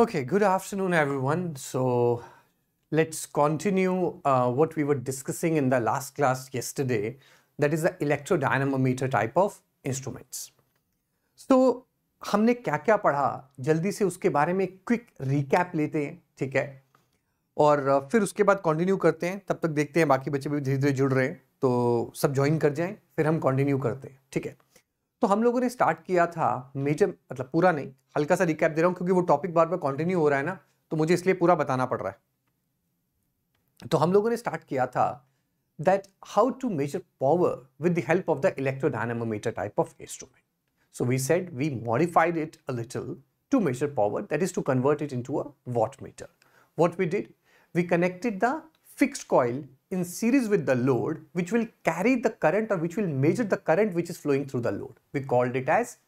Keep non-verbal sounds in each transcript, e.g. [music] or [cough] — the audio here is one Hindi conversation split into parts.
Okay, good afternoon, everyone. So let's continue uh, what we were discussing in the last class yesterday, that is the electrodynamometer type of instruments. So हमने क्या क्या पढ़ा जल्दी से उसके बारे में क्विक रिकैप लेते हैं ठीक है और फिर उसके बाद कंटिन्यू करते हैं तब तक देखते हैं बाकी बच्चे भी धीरे धीरे जुड़ रहे हैं तो सब ज्वाइन कर जाएं फिर हम कंटिन्यू करते हैं ठीक है तो हम लोगों ने स्टार्ट किया था मेजर मतलब पूरा नहीं हल्का सा रिकैप दे रहा हूँ क्योंकि वो टॉपिक बार बार कंटिन्यू हो रहा है ना तो मुझे इसलिए पूरा बताना पड़ रहा है तो हम लोगों ने स्टार्ट किया था that how to measure power with the help of the electrodynamometer type of instrument so we modified it a little to measure power that is to convert it into a watt meter what we did we connected the fix coil in series with the load which will carry the current or which will measure the current which is flowing through the load. We called it as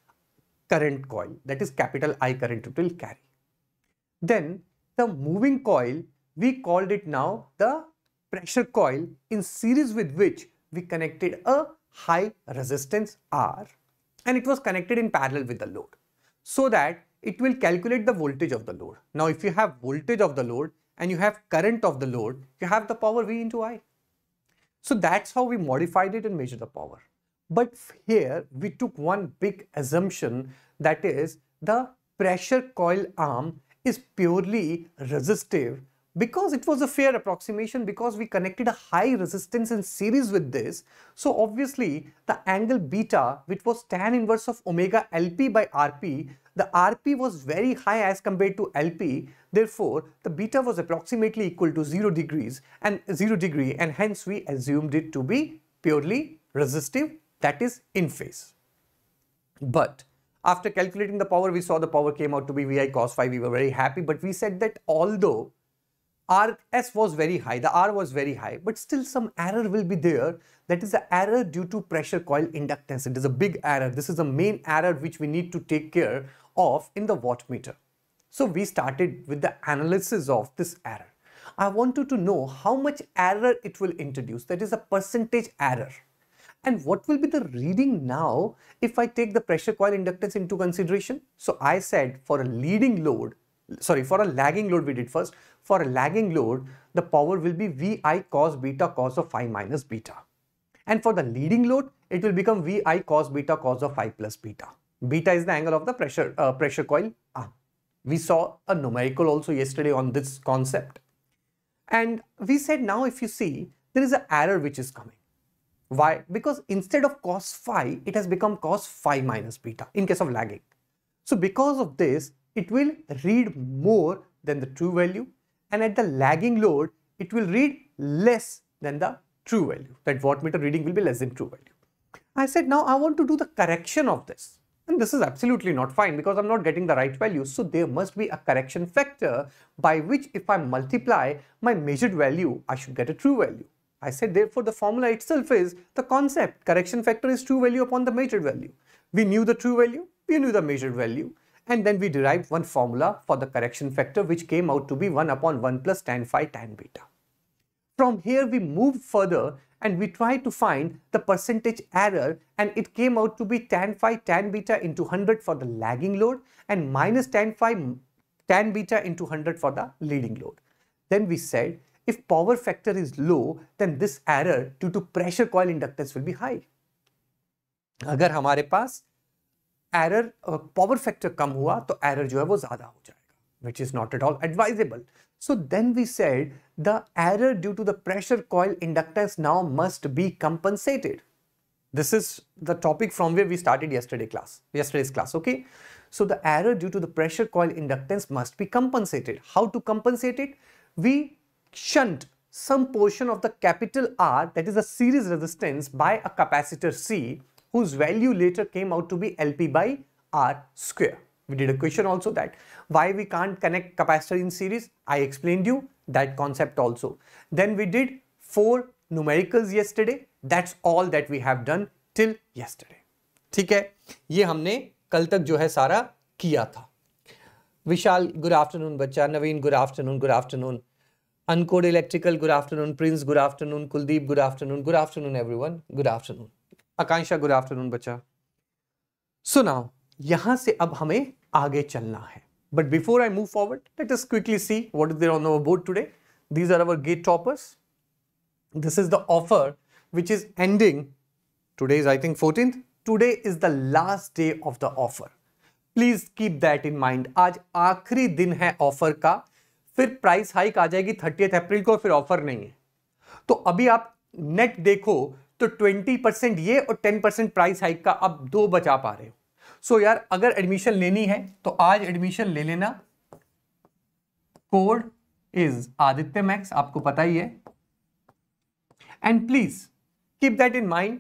current coil that is capital I current it will carry. Then the moving coil we called it now the pressure coil in series with which we connected a high resistance R and it was connected in parallel with the load so that it will calculate the voltage of the load. Now if you have voltage of the load and you have current of the load, you have the power V into I. So that's how we modified it and measured the power. But here we took one big assumption that is the pressure coil arm is purely resistive because it was a fair approximation because we connected a high resistance in series with this. So obviously the angle beta which was tan inverse of omega LP by RP the RP was very high as compared to LP, therefore the beta was approximately equal to 0 degrees and 0 degree and hence we assumed it to be purely resistive that is in phase. But after calculating the power we saw the power came out to be Vi cos phi we were very happy but we said that although RS was very high, the R was very high, but still some error will be there. That is the error due to pressure coil inductance. It is a big error. This is the main error which we need to take care off in the watt meter. So we started with the analysis of this error. I wanted to know how much error it will introduce, that is a percentage error. And what will be the reading now if I take the pressure coil inductance into consideration? So I said for a leading load, sorry, for a lagging load we did first, for a lagging load, the power will be Vi cos beta cos of phi minus beta. And for the leading load, it will become Vi cos beta cos of phi plus beta. Beta is the angle of the pressure, uh, pressure coil ah, We saw a numerical also yesterday on this concept. And we said now if you see, there is an error which is coming. Why? Because instead of cos phi, it has become cos phi minus beta in case of lagging. So because of this, it will read more than the true value and at the lagging load, it will read less than the true value. That wattmeter reading will be less than true value. I said now I want to do the correction of this this is absolutely not fine because I'm not getting the right value. So there must be a correction factor by which if I multiply my measured value, I should get a true value. I said therefore the formula itself is the concept. Correction factor is true value upon the measured value. We knew the true value, we knew the measured value and then we derived one formula for the correction factor which came out to be 1 upon 1 plus tan phi tan beta. From here we move further and we tried to find the percentage error and it came out to be tan phi tan beta into 100 for the lagging load and minus tan phi tan beta into 100 for the leading load. Then we said if power factor is low then this error due to pressure coil inductance will be high. अगर हमारे पास एरर पावर फैक्टर कम हुआ तो एरर जो है वो ज़्यादा हो जाए which is not at all advisable. So then we said the error due to the pressure coil inductance now must be compensated. This is the topic from where we started yesterday class, yesterday's class, okay? So the error due to the pressure coil inductance must be compensated. How to compensate it? We shunt some portion of the capital R that is a series resistance by a capacitor C whose value later came out to be LP by R square. We did a question also that why we can't connect capacitor in series. I explained you that concept also. Then we did four numericals yesterday. That's all that we have done till yesterday. theek hai ye humne kal tak jo hai sara kiya tha vishal good afternoon bachcha navin good afternoon good afternoon अनकोड electrical good afternoon Prince good afternoon Kuldeep good afternoon good afternoon everyone good afternoon Akanksha good afternoon बच्चा सुनाओ यहां से अब हमें आगे चलना है but before I move forward let's quickly see what is there on our board today these are our GATE toppers this is the offer which is ending today is I think fourteen today is the last day of the offer please keep that in mind आज आखिरी दिन है ऑफर का फिर प्राइस हाइक आ जाएगी थर्टी अप्रैल को फिर ऑफर नहीं है तो अभी आप नेट देखो तो 20 परसेंट ये और 10 परसेंट प्राइस हाइक का आप दो बचा पा रहे हो सो यार अगर एडमिशन लेनी है तो आज एडमिशन ले लेना कोड इज आदित्य मैक्स आपको पता ही है and please keep that in mind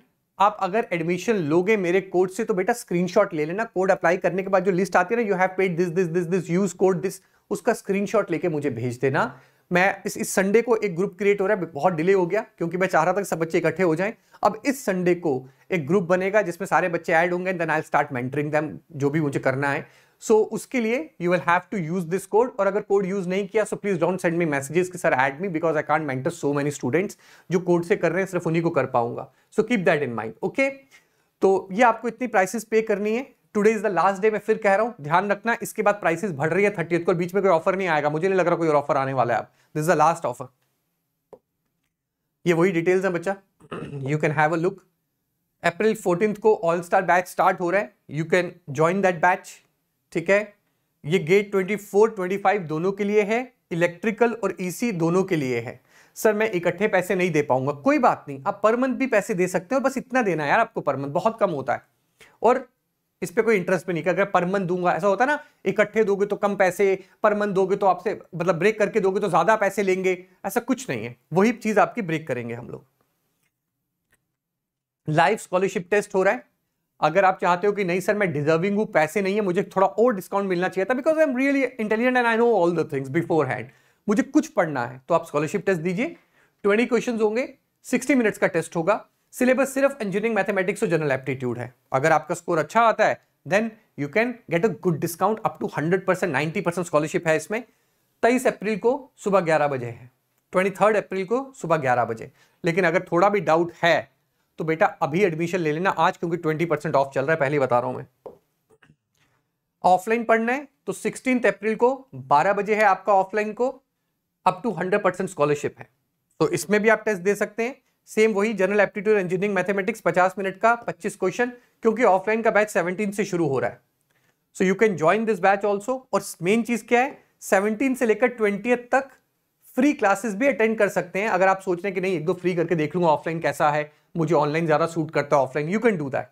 आप अगर एडमिशन लोगे मेरे कोड से तो बेटा स्क्रीनशॉट ले लेना कोड अप्लाई करने के बाद जो लिस्ट आती है ना you have paid this this this this use code this उसका स्क्रीनशॉट लेके मुझे भेज देना मैं इस इस संडे को एक ग्रुप क्रिएट हो रहा है बहुत डिले हो गया क्योंकि मैं चाह रहा था कि सब बच्चे इकट्ठे हो जाएं अब इस संडे को एक ग्रुप बनेगा जिसमें सारे बच्चे ऐड होंगे then I start mentoring them जो भी मुझे करना है सो so, उसके लिए you will have to use this code और अगर कोड यूज नहीं किया so please don't send me messages कि sir add me because I can't mentor so many students जो कोड से कर रहे हैं सिर्फ उन्हीं को कर पाऊंगा so keep that in mind okay तो ये आपको इतनी प्राइसेस पे करनी है today is the last day मैं फिर कह रहा हूँ ध्यान रखना इसके बाद प्राइसेस बढ़ रही है थर्टी को बीच में कोई ऑफर नहीं आएगा मुझे नहीं लग रहा कोई ऑफर आने वाला है आप दिस द लास्ट ऑफर ये वही डिटेल्स हैं बच्चा you can have a look April fourteen को ऑल स्टार बैच स्टार्ट हो रहा है you can join that batch ठीक है ये गेट 24, 25 दोनों के लिए है इलेक्ट्रिकल और ईसी e दोनों के लिए है सर मैं इकट्ठे पैसे नहीं दे पाऊंगा कोई बात नहीं आप पर मंथ भी पैसे दे सकते हो बस इतना देना है यार आपको पर मंथ बहुत कम होता है और इस पर कोई इंटरेस्ट भी नहीं अगर पर मंथ दूंगा ऐसा होता ना इकट्ठे दोगे तो कम पैसे पर मंथ दोगे तो आपसे मतलब ब्रेक करके दोगे तो ज़्यादा पैसे लेंगे ऐसा कुछ नहीं है वही चीज़ आपकी ब्रेक करेंगे हम लोग लाइव स्कॉलरशिप टेस्ट हो रहा है अगर आप चाहते हो कि नहीं सर मैं डिजर्विंग हूं पैसे नहीं है मुझे थोड़ा और डिस्काउंट मिलना चाहिए था because I am really intelligent and I know all the things beforehand मुझे कुछ पढ़ना है तो आप स्कॉलरशिप टेस्ट दीजिए 20 क्वेश्चंस होंगे 60 मिनट्स का टेस्ट होगा सिलेबस सिर्फ इंजीनियरिंग मैथमेटिक्स और जनरल एप्टीट्यूड है अगर आपका स्कोर अच्छा आता है then you can get a good discount up to hundred percent ninety percent scholarship है इसमें तेईस अप्रैल को सुबह ग्यारह बजे है ट्वेंटी थर्ड अप्रैल को सुबह ग्यारह बजे लेकिन अगर थोड़ा भी डाउट है तो बेटा अभी एडमिशन ले लेना आज क्योंकि ट्वेंटी परसेंट ऑफ चल रहा है पहले बता रहा हूं मैं ऑफलाइन पढ़ना है तो सिक्सटीन अप्रैल को बारह बजे है आपका ऑफलाइन को up to hundred percent scholarship है तो इसमें भी आप टेस्ट दे सकते हैं सेम वही general aptitude engineering mathematics 50 minute का 25 क्वेश्चन क्योंकि ऑफलाइन का बैच 17 से शुरू हो रहा है so you can join this batch also और मेन चीज क्या है 17 से लेकर ट्वेंटी तक फ्री क्लासेस भी अटेंड कर सकते हैं अगर आप सोच रहे हैं कि नहीं एक दो फ्री करके देख लूंगा ऑफलाइन कैसा है मुझे ऑनलाइन ज्यादा सूट करता है offline you can do that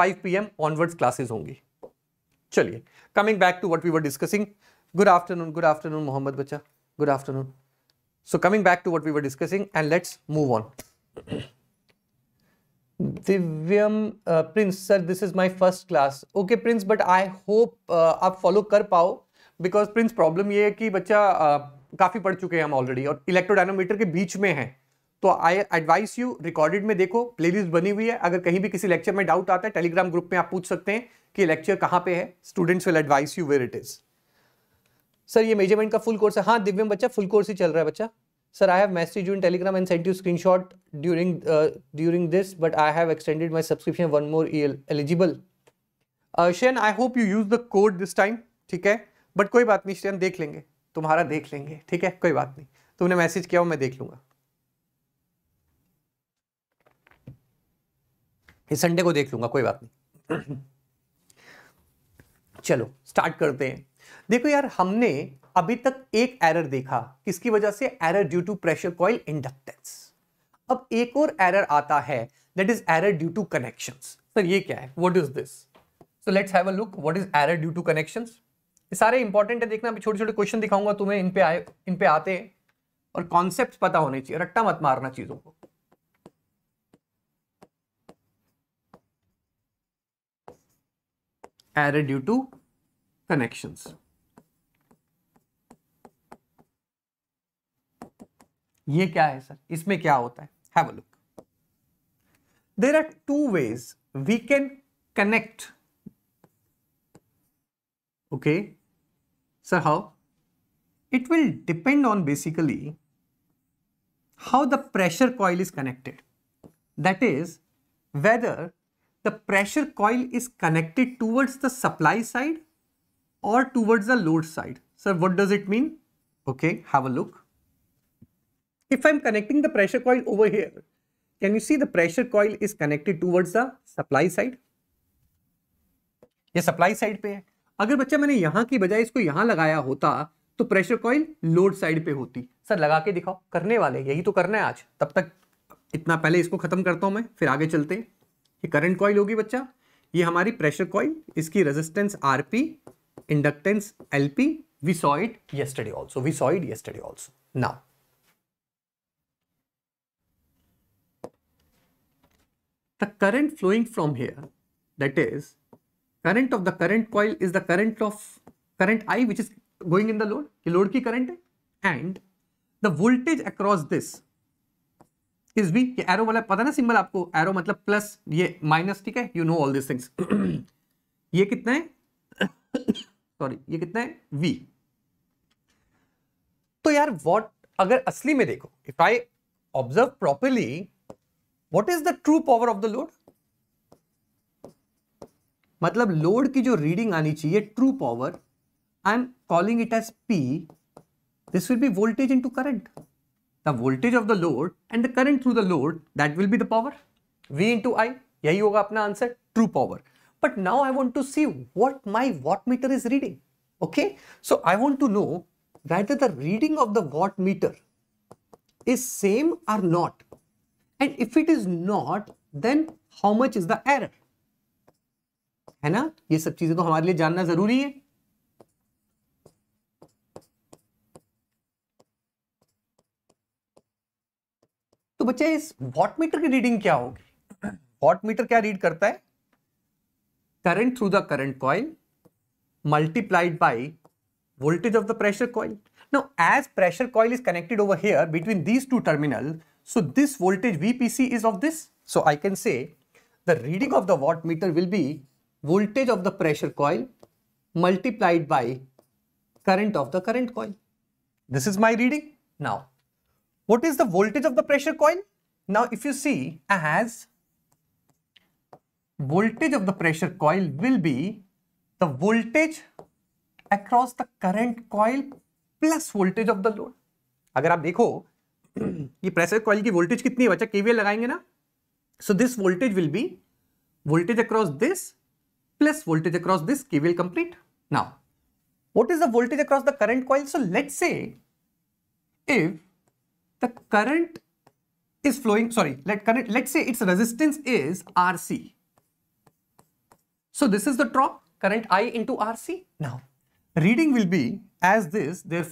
5 PM onwards classes होंगी चलिए coming back to what we were discussing good afternoon good afternoon Mohammad बच्चा good afternoon So coming back to what we were discussing and let's move on. Divyam uh, Prince, sir, this is my first class. Okay Prince, but I hope uh, aap follow kar pao because Prince problem ye hai ki bachcha uh, काफ़ी पढ़ चुके हैं हम ऑलरेडी और इलेक्ट्रोडायनोमीटर के बीच में हैं तो आई एडवाइस यू रिकॉर्डेड में देखो प्लेलिस्ट बनी हुई है अगर कहीं भी किसी लेक्चर में डाउट आता है टेलीग्राम ग्रुप में आप पूछ सकते हैं कि लेक्चर कहां पे है students will advise you where it is sir ये मेजरमेंट का फुल कोर्स है हाँ दिव्यम बच्चा फुल कोर्स ही चल रहा है बच्चा sir I have message in Telegram and sent you screenshot during during this but I have extended my subscription one more eligible शेन I hope you use the code this time ठीक है बट कोई बात नहीं शेन देख लेंगे तुम्हारा देख लेंगे ठीक है कोई बात नहीं तुमने मैसेज किया हो मैं देख लूंगा इस संडे को देख लूंगा कोई बात नहीं [coughs] चलो स्टार्ट करते हैं देखो यार हमने अभी तक एक एरर देखा किसकी वजह से error due to pressure coil inductance अब एक और एरर आता है that is error due to connections sir ये क्या है what is this so let's have a look what is error due to connections ये सारे इंपॉर्टेंट है देखना अभी छोटे छोटे क्वेश्चन दिखाऊंगा तुम्हें इन पे आए इन पे आते हैं और कॉन्सेप्ट पता होने चाहिए रट्टा मत मारना चीजों को एरर ड्यू टू कनेक्शंस ये क्या है सर इसमें क्या होता है have a look there are two ways we can connect okay sir how it will depend on basically how the pressure coil is connected that is whether the pressure coil is connected towards the supply side और towards the load side sir what does it mean okay have a look If I'm connecting the pressure coil over here, can you see the pressure coil is connected towards the supply side? ye supply side pe hai agar bachcha maine yahan ki bajaye isko yahan lagaya होता तो pressure coil load side pe hoti sir laga ke dikhao करने वाले यही तो करना है आज तब तक इतना पहले इसको ख़त्म करता हूं मैं फिर आगे चलते हैं ये करंट कॉइल होगी बच्चा ये हमारी प्रेशर कॉइल इसकी resistance R P inductance L P we said yesterday also we said yesterday also now the current flowing from here, that is, current of the current coil is the current of current I which is going in the load, ki load ki current hai and the voltage across this is V, ye arrow wala pata na symbol aapko arrow matlab plus, ye minus theek hai you know all these things. ye kitna hai sorry ye kitna hai V. तो यार वॉट अगर असली में देखो if I observe properly what is the true power of the load matlab load ki jo reading aani chahiye true power i am calling it as p this will be voltage into current the voltage of the load and the current through the load that will be the power v into i yahi hoga apna answer true power but now i want to see what my wattmeter is reading okay so i want to know whether the reading of the wattmeter is same or not and if it is not then how much is the error है ना ये सब चीजें तो हमारे लिए जानना जरूरी है तो बच्चा इस वॉट मीटर की रीडिंग क्या होगी वॉट मीटर क्या रीड करता है current through the current coil multiplied by voltage of the pressure coil. Now, as pressure coil is connected over here between these two terminals, So this voltage VPC is of this. So I can say the reading of the wattmeter will be voltage of the pressure coil multiplied by current of the current coil. This is my reading. Now, what is the voltage of the pressure coil? Now, if you see as voltage of the pressure coil will be the voltage across the current coil plus voltage of the load. अगर आप देखो [clears throat] ये प्रेशर कॉल की वोल्टेज कितनी बचा केवीए लगाएंगे ना so this voltage will be voltage across this plus voltage across this KVL complete now what is the voltage across the current coil so let say if the current is flowing sorry let current let say its resistance is R C so this is the drop current I into R C now reading will be as this there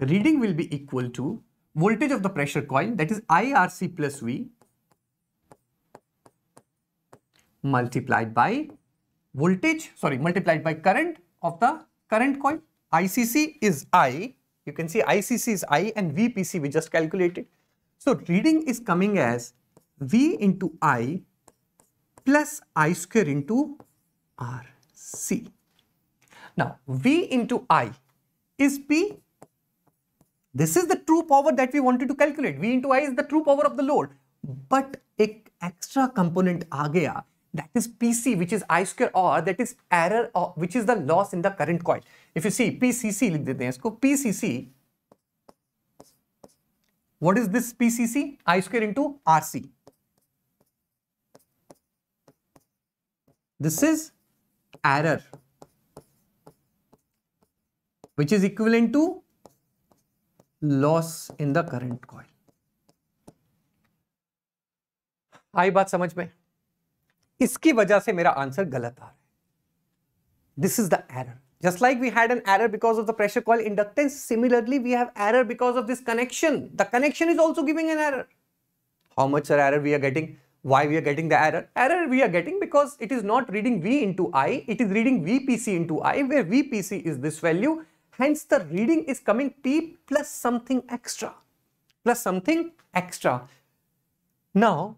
reading will be equal to voltage of the pressure coil that is IRC plus V multiplied by voltage, sorry, multiplied by current of the current coil. ICC is I, you can see ICC is I and VPC we just calculated. So reading is coming as V into I plus I square into RC. Now V into I is P this is the true power that we wanted to calculate. V into I is the true power of the load. But an extra component आ that is PC which is I square R that is error or which is the loss in the current coil. If you see PCC लिख देते हैं PCC what is this PCC? I square into RC. This is error which is equivalent to loss in the current coil आई बात समझ में इसकी वजह से मेरा आंसर गलत आ रहा है this is the error just like we had an error because of the pressure coil inductance similarly we have error because of this connection the connection is also giving an error how much are error we are getting why we are getting the error error we are getting because it is not reading V into I it is reading V P C into I way V P C is this value Hence, the reading is coming P plus something extra, plus something extra. Now,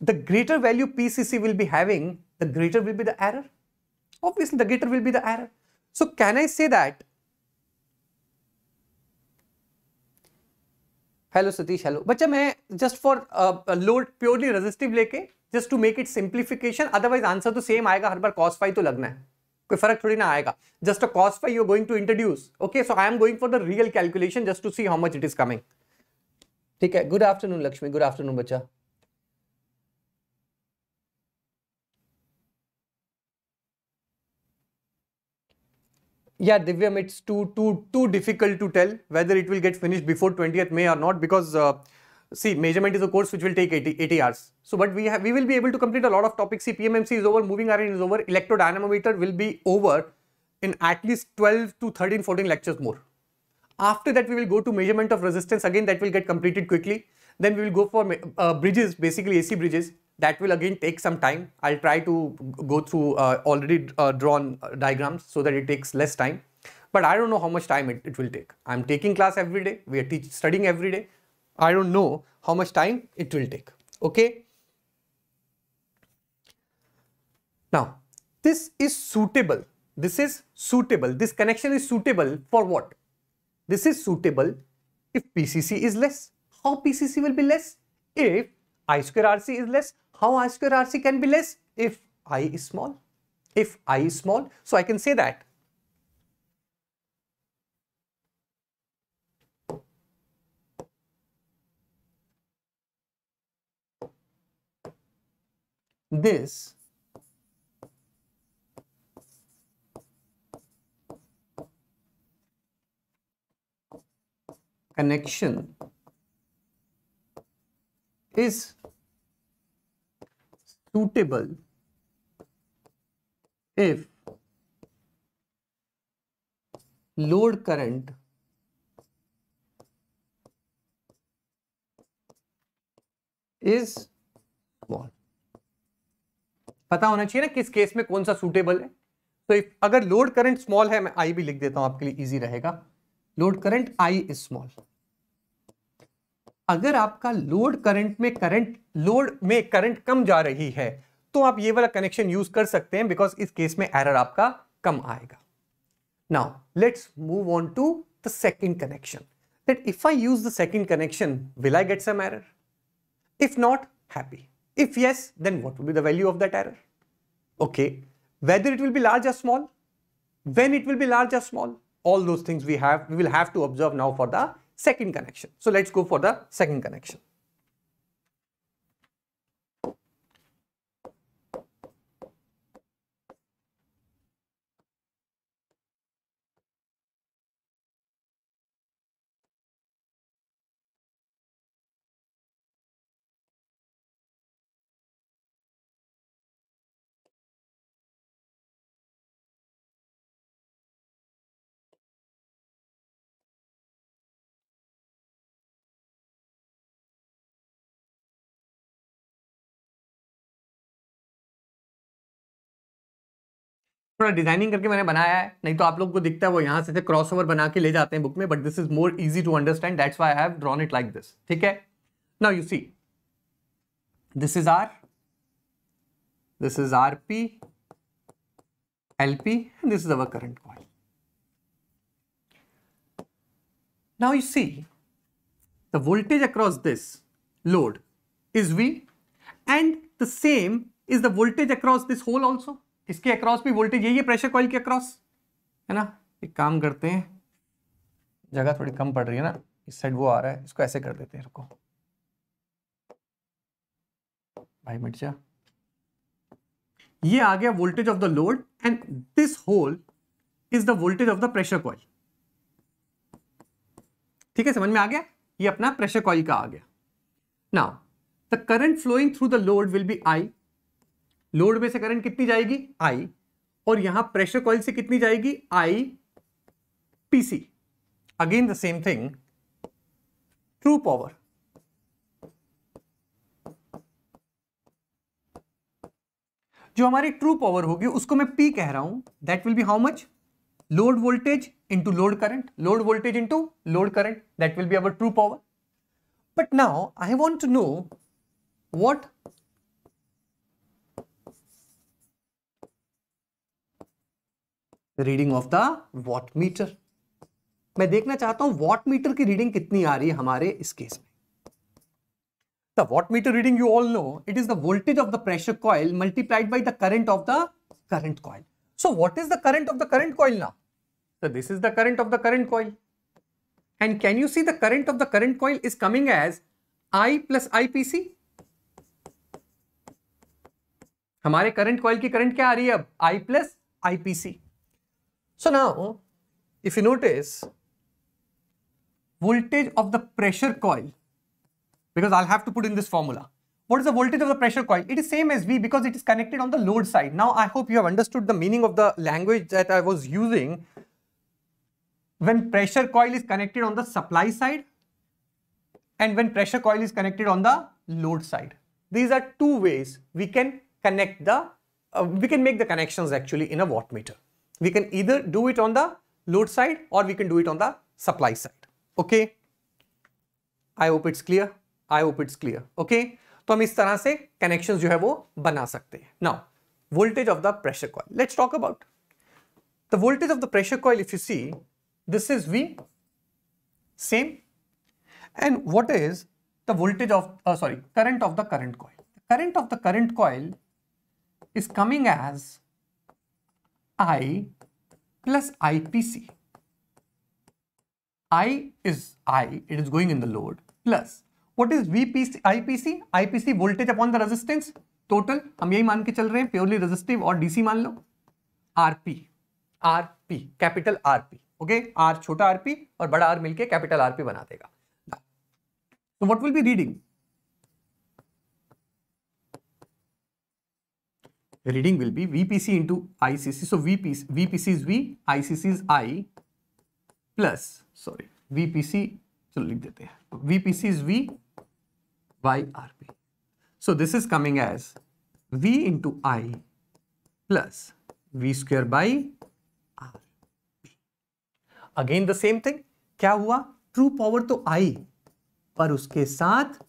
the greater value PCC will be having, the greater will be the error. Obviously, the greater will be the error. So, can I say that? Hello Satish, hello. But मैं just for uh, load purely resistive लेके just to make it simplification, otherwise answer तो same आएगा हर बार cos phi तो लगना है. कोई फर्क थोड़ी ना आएगा just a cost five you going to introduce okay so I am going for the real calculation just to see how much it is coming ठीक है good afternoon Lakshmi good afternoon बच्चा या divyam it's too too too difficult to tell whether it will get finish before twenty may or not uh, see measurement is a course which will take 80, 80 hours. So but we have we will be able to complete a lot of topics. See PMMC is over, moving iron is over, dynamometer will be over in at least 12 to 13, 14 lectures more. After that we will go to measurement of resistance again that will get completed quickly. Then we will go for uh, bridges basically AC bridges that will again take some time. I'll try to go through uh, already uh, drawn uh, diagrams so that it takes less time. But I don't know how much time it, it will take. I'm taking class every day. We are teach, studying every day. I don't know how much time it will take. Okay. Now, this is suitable. This is suitable. This connection is suitable for what? This is suitable if PCC is less. How PCC will be less? If I square RC is less. How I square RC can be less? If I is small. If I is small. So I can say that this connection is suitable if load current is small. पता होना चाहिए ना किस केस में कौन सा सूटेबल है तो इफ अगर लोड करंट स्मॉल है मैं आई भी लिख देता हूं आपके लिए इजी रहेगा load current I is small अगर आपका लोड करंट में करंट लोड में करंट कम जा रही है तो आप ये वाला कनेक्शन यूज कर सकते हैं बिकॉज इस केस में एरर आपका कम आएगा now let's move on to the second connection if I use the second connection will I get some some if not not, If yes, then what will be the value of that error? Okay, whether it will be large or small, when it will be large or small, all those things we have, we will have to observe now for the second connection. So let's go for the second connection. थोड़ा डिजाइनिंग करके मैंने बनाया है नहीं तो आप लोग को दिखता है वो यहाँ से क्रॉस ओवर बना के ले जाते हैं बुक में but this is more easy to understand it like this ठीक है now you see this is R this is R P L P this is our current coil now you see the voltage across this load is V and the same is the voltage across this whole also इसके अक्रॉस भी वोल्टेज यही है प्रेशर कॉइल के अक्रॉस है ना एक काम करते हैं जगह थोड़ी कम पड़ रही है ना इस साइड वो आ रहा है इसको ऐसे कर देते हैं रुको भाई मिट जा ये आ गया voltage of the load and this whole is the voltage of the pressure coil ठीक है समझ में आ गया ये अपना प्रेशर कॉइल का आ गया now the current flowing through the load will be I load में से करंट कितनी जाएगी आई और यहां प्रेशर कॉइल से कितनी जाएगी I PC again the same thing true power जो हमारी ट्रू पावर होगी उसको मैं पी कह रहा हूं that will be how much load voltage into load current load voltage into load current that will be our true power but now I want to know what reading of the watt meter मैं देखना चाहता हूं वॉट मीटर की रीडिंग कितनी आ रही है हमारे इस केस में the watt meter reading you all know it is the voltage of the pressure coil multiplied by the current of the current coil so what is the current of the current coil ना is the current of the current the and can you see the see of the of the is coming as I plus I P C हमारे करंट कॉइल की करंट क्या आ रही है अब I plus IPC So now, if you notice, voltage of the pressure coil, because I'll have to put in this formula. What is the voltage of the pressure coil? It is same as V because it is connected on the load side. Now, I hope you have understood the meaning of the language that I was using when pressure coil is connected on the supply side and when pressure coil is connected on the load side. These are two ways we can connect the, uh, we can make the connections actually in a wattmeter. We can either do it on the load side or we can do it on the supply side. Okay. I hope it's clear. I hope it's clear. Okay. So we can make से कनेक्शन जो है वो बना सकते हैं now voltage of the pressure coil let's talk about the voltage of the pressure coil if you see and what is the voltage of uh, sorry current of the current coil the current of the current coil is coming as I plus IPC. I is I, it is going in the load, plus what is VPC, IPC? IPC voltage upon the resistance, total, hum yahi maan ke chal rahe hain purely resistive aur dc maan lo RP, RP, capital RP, okay? R chota RP aur bada R milke capital RP बना देगा. So what will be reading? reading will be VPC into ICC. So VPC, VPC is V, ICC is I plus, sorry, VPC, so लिख देते हैं. VPC is V, by RP. So this is coming as V into I plus V square by RP. Again the same thing. क्या हुआ? True power तो I, पर उसके साथ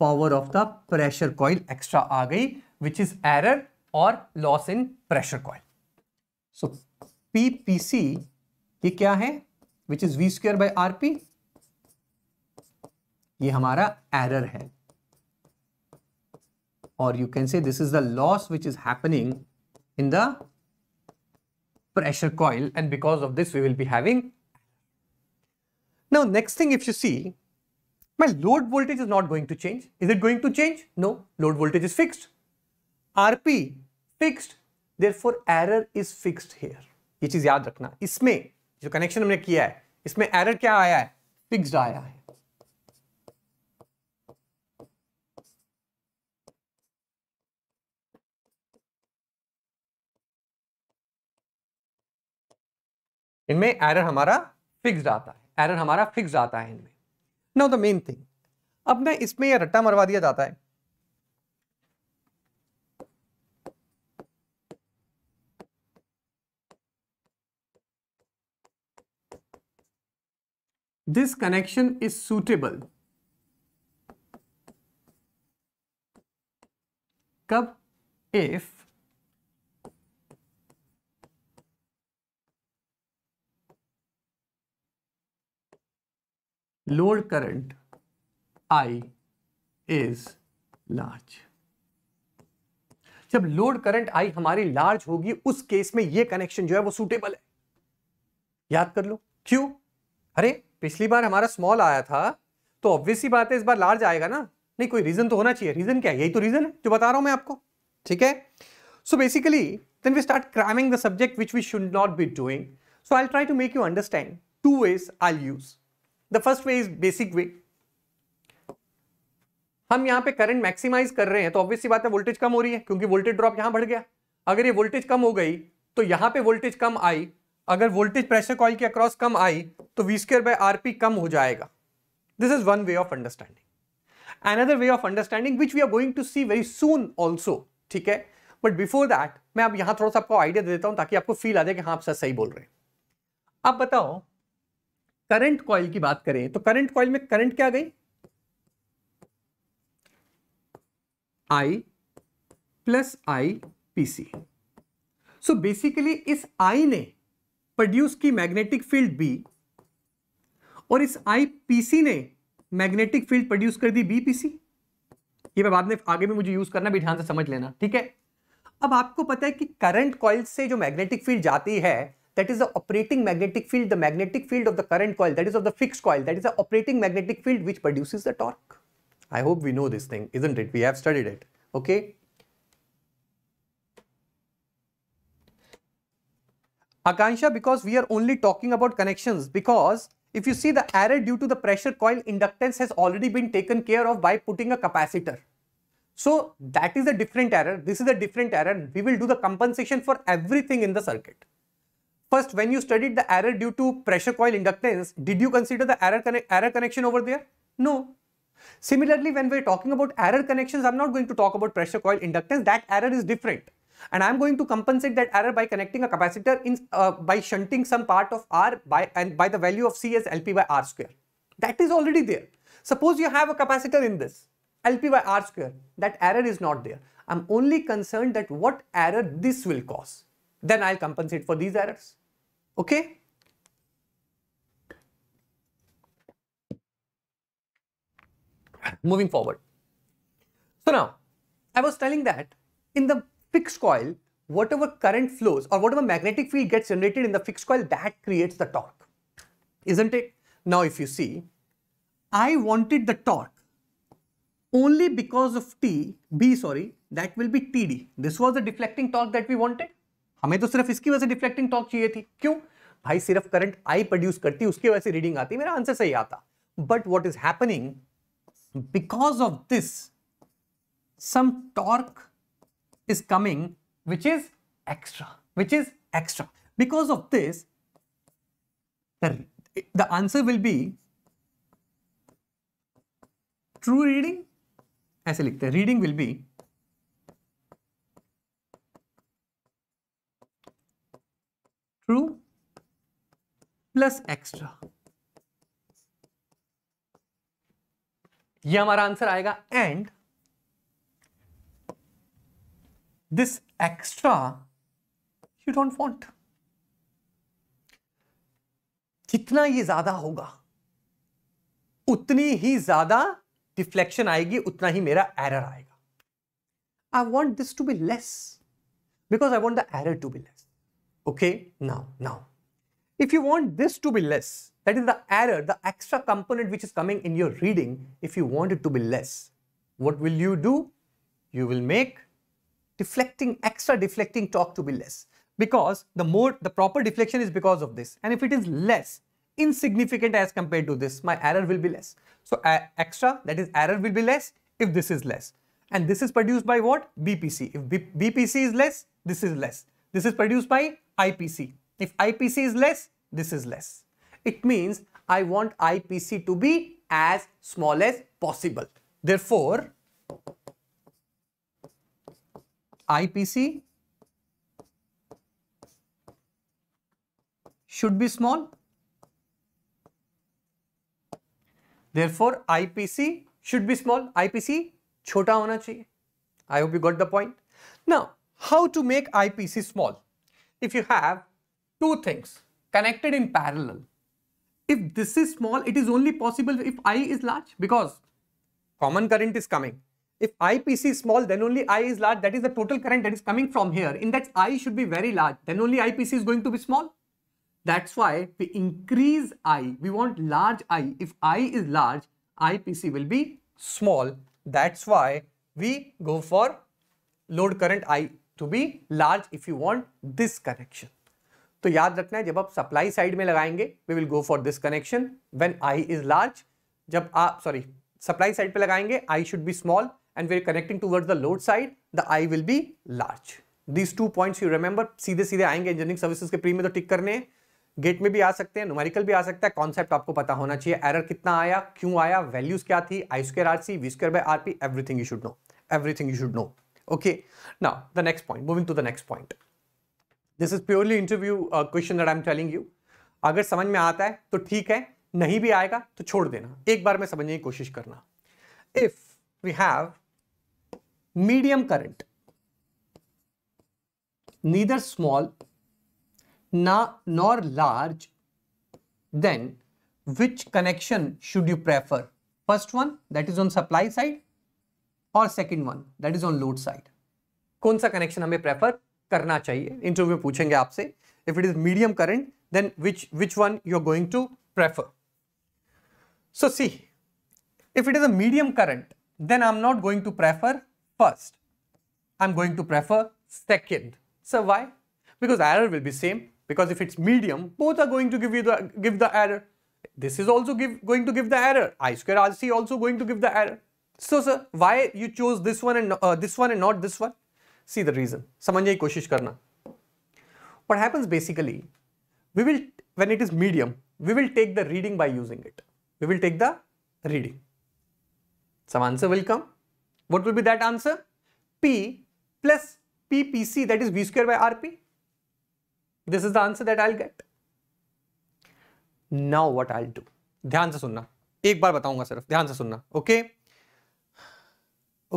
power of the pressure coil extra आ गई which is error Or loss in pressure coil. So PPC, P C ये क्या है which is V square by R P ये हमारा एरर है और you can say this is the in the pressure coil and because of this we will be having now next thing if you see my load voltage is not going to change is it going to change no load voltage is fixed rp fixed therefore error is fixed here ये चीज याद रखना इसमें जो कनेक्शन हमने किया है इसमें एरर क्या आया है फिक्स्ड आया है इनमें एरर हमारा फिक्स्ड आता है एरर हमारा फिक्स्ड आता है इनमें नाउ द मेन थिंग अब मैं इसमें यह रट्टा मरवा दिया जाता है this connection is suitable कब if load current I is large जब लोड करंट आई हमारी लार्ज होगी उस केस में ये कनेक्शन जो है वो सूटेबल है याद कर लो क्यों अरे पिछली बार हमारा स्मॉल आया था तो ऑब्वियसली बात है इस बार लार्ज आएगा ना नहीं कोई रीजन तो होना चाहिए रीजन क्या है यही तो रीजन है जो बता रहा हूं मैं आपको ठीक है so basically then we start cramming the subject which we should not be doing so I try to make you understand two ways I use the first way is basic way हम यहां पे करंट मैक्सिमाइज कर रहे हैं तो ऑब्वियसली बात है वोल्टेज कम हो रही है क्योंकि वोल्टेज ड्रॉप यहां बढ़ गया अगर ये वोल्टेज कम हो गई तो यहां पे वोल्टेज कम आई अगर वोल्टेज प्रेशर कॉइल के अक्रॉस कम आई तो V square by R P कम हो जाएगा this is one way of understanding another way of understanding which we are going to see very soon also ठीक है बट बिफोर दैट मैं अब यहां थोड़ा सा आपको आइडिया दे देता हूं ताकि आपको फील आ जाए कि हाँ आप सर सही बोल रहे हैं आप बताओ करंट कॉइल की बात करें तो करंट कॉइल में करंट क्या गई I plus I PC so basically इस आई ने प्रोड्यूस की मैग्नेटिक फील्ड बी और इस आई पी सी ने मैग्नेटिक फील्ड प्रोड्यूस कर दी बीपीसी ये मैं बाद में आगे में मुझे यूज करना भी ध्यान से समझ लेना ठीक है अब आपको पता है कि करंट कॉइल से जो मैग्नेटिक फील्ड जाती है that is the operating magnetic field the magnetic field of the current coil that is of the fix coil that is the operating magnetic field which produce the torque I hope we know this thing is it we have studied it okay Akansha, because we are only talking about connections because if you see the error due to the pressure coil inductance has already been taken care of by putting a capacitor. So that is a different error. This is a different error. We will do the compensation for everything in the circuit. First, when you studied the error due to pressure coil inductance, did you consider the error, conne error connection over there? No. Similarly, when we're talking about error connections, I'm not going to talk about pressure coil inductance. That error is different and I'm going to compensate that error by connecting a capacitor in uh, by shunting some part of R by and by the value of C as LP by R square. That is already there. Suppose you have a capacitor in this LP by R square. That error is not there. I'm only concerned that what error this will cause. Then I'll compensate for these errors. Okay. Moving forward. So now, I was telling that in the fixed coil, whatever current flows or whatever magnetic field gets generated in the fixed coil, that creates the torque. Isn't it? Now, if you see, I wanted the torque only because of T, B sorry, that will be TD. This was the deflecting torque that we wanted. हमें तो सिर्फ इसकी वजह से डिफ्लेक्टिंग टॉर्क चाहिए थी क्यों भाई सिर्फ करंट आई प्रोड्यूस करती उसकी वजह से रीडिंग आती मेरा आंसर सही आता but what is happening because of is coming which is extra, which is extra. Because of this, the, the answer will be true reading ऐसे like the reading will be true plus extra ये हमारा आंसर आएगा and this extra you don't want. जितना ये ज्यादा होगा उतनी ही ज्यादा डिफ्लेक्शन आएगी उतना ही मेरा एरर आएगा I want this to be less because I want the error to be less. Okay, now, now. If you want this to be less, that is the error, the extra component which is coming in your reading, if you want it to be less, what will you do? You will make deflecting, extra deflecting torque to be less because the more, the proper deflection is because of this. And if it is less, insignificant as compared to this, my error will be less. So uh, extra, that is error will be less if this is less. And this is produced by what? BPC. If B BPC is less, this is less. This is produced by IPC. If IPC is less, this is less. It means I want IPC to be as small as possible. Therefore, IPC should be small. Therefore, IPC should be small. IPC chota hona chahiye. I hope you got the point. Now, how to make IPC small? If you have two things connected in parallel, if this is small, it is only possible if I is large because common current is coming if IPC is small, then only I is large. That is the total current that is coming from here. in that I should be very large. Then only IPC is going to be small. That's why we increase I. We want large I. If I is large, IPC will be small. That's why we go for load current I to be large if you want this connection. तो याद रखना है जब आप सप्लाई साइड में लगाएंगे we will go for this connection when I is large जब आप सॉरी सप्लाई साइड पे लगाएंगे I should be small and we're connecting towards the load side, the I will be large. These two points you remember, सीधे सीधे आएंगे engineering services के प्री में तो टिक करने गेट में भी आ सकते हैं नुमेरिकल भी आ सकता है कॉन्सेप्ट आपको पता होना चाहिए एरर कितना आया क्यों आया वैल्यूज क्या थी I square R C V square by R P everything you should know everything you should know okay now the next point moving to the next point this is purely interview uh, question that i'm telling you अगर समझ में आता है तो ठीक है नहीं भी आएगा तो छोड़ देना एक बार में समझने की कोशिश करना if we have medium current neither small na, nor large then which connection should you prefer first one that is on supply side और second one that is on load side कौन सा कनेक्शन हमें प्रेफर करना चाहिए इंटरव्यू में पूछेंगे आपसे if it is medium current then which which one you are going to prefer so see if it is a medium current then i'm not going to prefer first. I'm going to prefer second. So why? Because error will be same. Because if it's medium, both are going to give you the give the error. This is also give, going to give the error. I square RC also going to give the error. So sir, why you chose this one and uh, this one and not this one? See the reason. समझने koshish karna. What happens basically? We will when it is medium, we will take the reading by using it. We will take the reading. Some answer will come What will be that answer? P plus PPC that is V square by RP. This is the answer that I'll get. Now what I'll do? dhyan se sunna ek bar bataunga sirf dhyan se sunna okay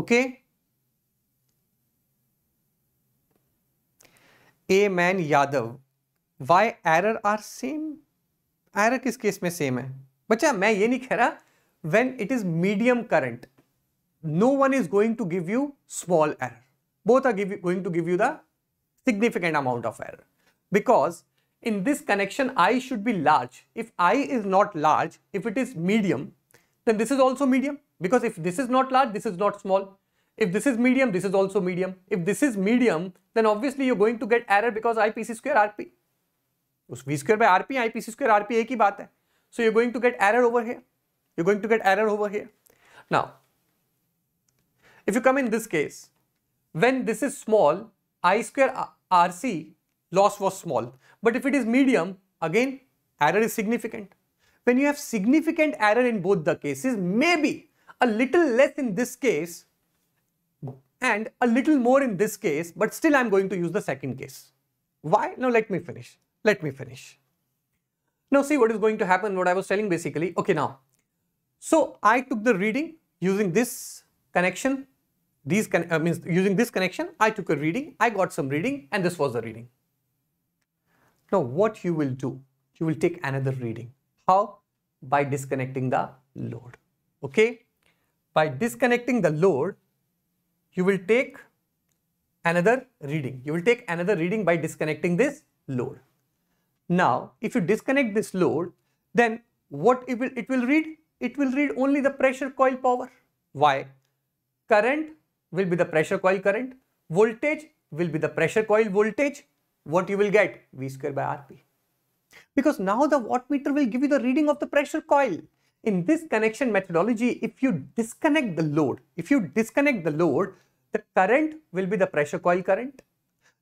okay a man yadav why error are same error kis case mein same hai बच्चा main ye nahi keh raha when it is medium current no one is going to give you small error. Both are give you, going to give you the significant amount of error because in this connection I should be large. If I is not large, if it is medium, then this is also medium because if this is not large, this is not small. If this is medium, this is also medium. If this is medium, then obviously you're going to get error because IPC square RP. v square by rp ipc square rp एक ही baat hai. so you're going to get error over here you're going to get error over here now if you come in this case, when this is small, I square RC loss was small. But if it is medium, again, error is significant. When you have significant error in both the cases, maybe a little less in this case and a little more in this case, but still I'm going to use the second case. Why? Now let me finish. Let me finish. Now see what is going to happen, what I was telling basically. Okay, now. So I took the reading using this connection these can uh, means using this connection I took a reading I got some reading and this was the reading now what you will do you will take another reading how by disconnecting the load okay by disconnecting the load you will take another reading you will take another reading by disconnecting this load now if you disconnect this load then what it will it will read it will read only the pressure coil power why current will be the pressure coil current, voltage will be the pressure coil voltage, what you will get V square by RP. Because now the wattmeter will give you the reading of the pressure coil. In this connection methodology, if you disconnect the load, if you disconnect the load, the current will be the pressure coil current,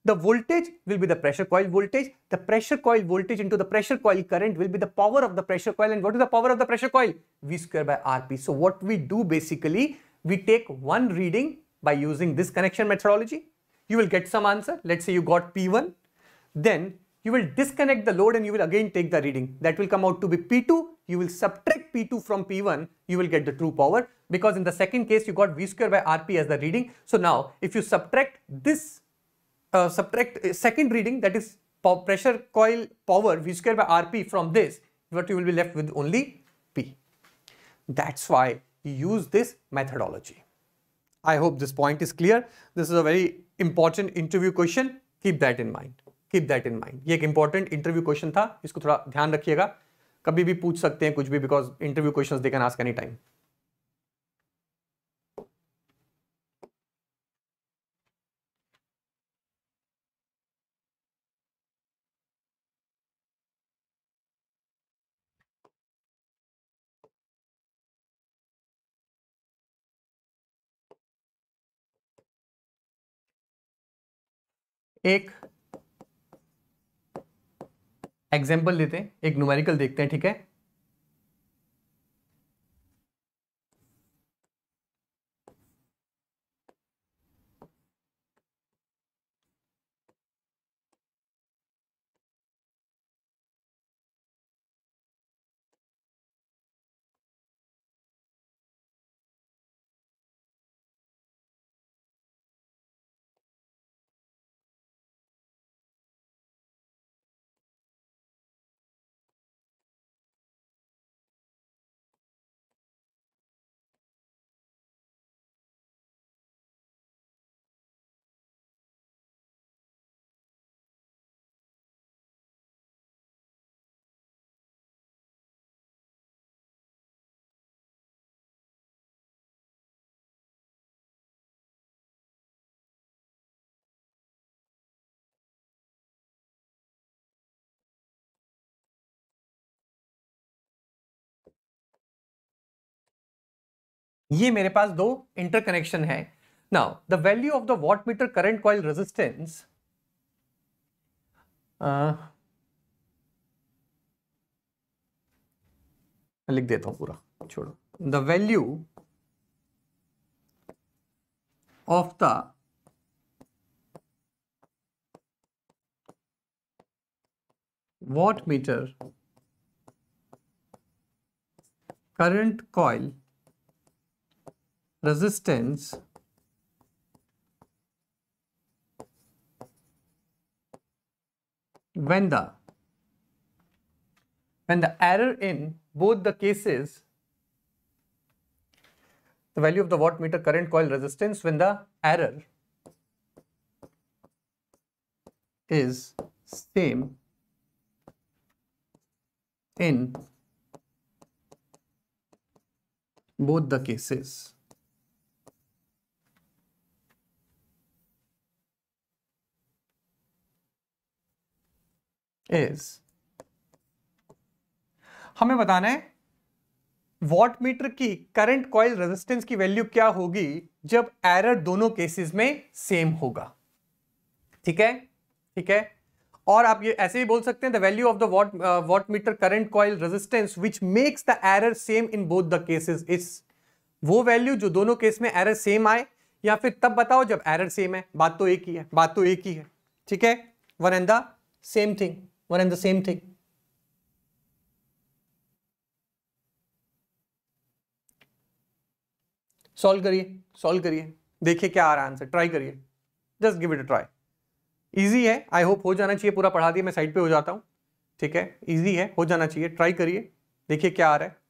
the voltage will be the pressure coil voltage. The pressure coil voltage into the pressure coil current will be the power of the pressure coil. And what is the power of the pressure coil? V square by RP. So what we do basically, we take one reading by using this connection methodology. You will get some answer. Let's say you got P1. Then you will disconnect the load and you will again take the reading. That will come out to be P2. You will subtract P2 from P1. You will get the true power because in the second case you got V square by RP as the reading. So now if you subtract this uh, subtract uh, second reading that is pressure coil power V square by RP from this what you will be left with only P. That's why you use this methodology. I hope this point is clear. This is a very important interview question. Keep that in mind. Keep that in mind. ये एक important interview question था इसको थोड़ा ध्यान रखिएगा कभी भी पूछ सकते हैं कुछ भी because interview question they can ask any time एक एग्जाम्पल देते हैं एक न्यूमेरिकल देखते हैं ठीक है ये मेरे पास दो इंटरकनेक्शन है now the value of the watt meter current coil resistance लिख देता हूं पूरा छोड़ो the value of the watt meter current coil resistance when the when the error in both the cases the value of the wattmeter current coil resistance when the error is same in both the cases. Is हमें बताना है वॉट मीटर की करंट कॉइल रेजिस्टेंस की वैल्यू क्या होगी जब एरर दोनों केसेस में सेम होगा ठीक है ठीक है और आप ये ऐसे भी बोल सकते हैं the value of the watt watt meter current coil resistance which makes the error same in both the cases is वो वैल्यू जो दोनों केस में एरर सेम आए या फिर तब बताओ जब एरर सेम है बात तो एक ही है बात तो एक ही है ठीक है one and the same thing one and the same thing solve करिए सॉल्व करिए देखिए क्या आ रहा है आंसर ट्राई करिए just give it a try easy है आई होप हो जाना चाहिए पूरा पढ़ा दिया मैं साइड पे हो जाता हूँ ठीक है इजी है हो जाना चाहिए ट्राई करिए देखिए क्या आ रहा है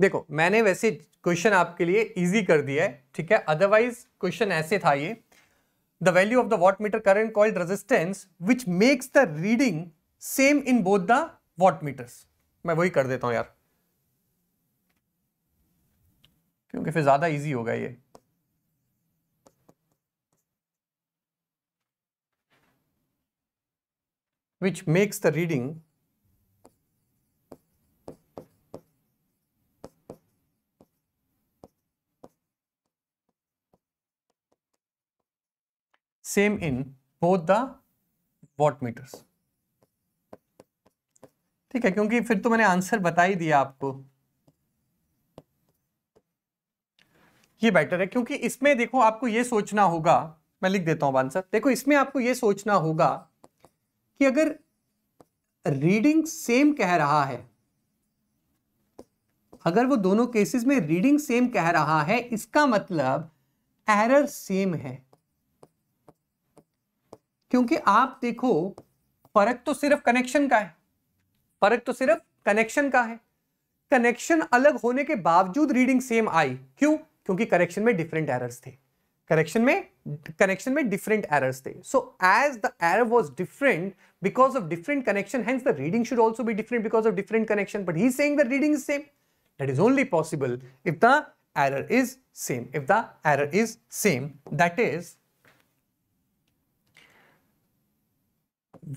देखो मैंने वैसे क्वेश्चन आपके लिए इजी कर दिया है ठीक है अदरवाइज क्वेश्चन ऐसे था ये the value of the watt meter current called resistance which makes the reading same in both the watt meters मैं वही कर देता हूं यार क्योंकि फिर ज्यादा इजी होगा ये which makes the reading same in both the watt meters ठीक है क्योंकि फिर तो मैंने आंसर बता ही दिया आपको ये बेटर है क्योंकि इसमें देखो आपको ये सोचना होगा मैं लिख देता हूं आंसर देखो इसमें आपको ये सोचना होगा कि अगर रीडिंग सेम कह रहा है अगर वो दोनों केसेस में रीडिंग सेम कह रहा है इसका मतलब एरर सेम है क्योंकि आप देखो फर्क तो सिर्फ कनेक्शन का है फर्क तो सिर्फ कनेक्शन का है कनेक्शन अलग होने के बावजूद रीडिंग सेम आई क्यों क्योंकि करेक्शन में डिफरेंट एरर्स थे करेक्शन में कनेक्शन में डिफरेंट एरर्स थे so as the error was different because of different connection hence the reading should also भी different because of different connection but ही reading same that is only possible if the error is same if the error is same that is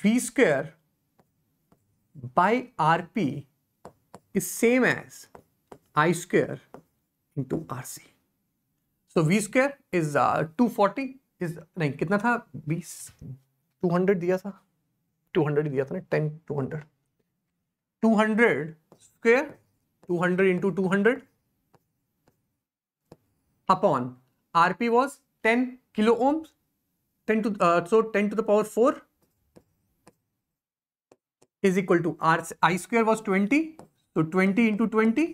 v square by rp is same as i square into rc. So v square is uh, 240 is नहीं कितना था 20 200 दिया था 200 दिया था ना 10 200 200 square 200 into 200 upon rp was 10 kilo ohms 10 to uh, so 10 to the power 4 is equal to R I square was twenty तो twenty into twenty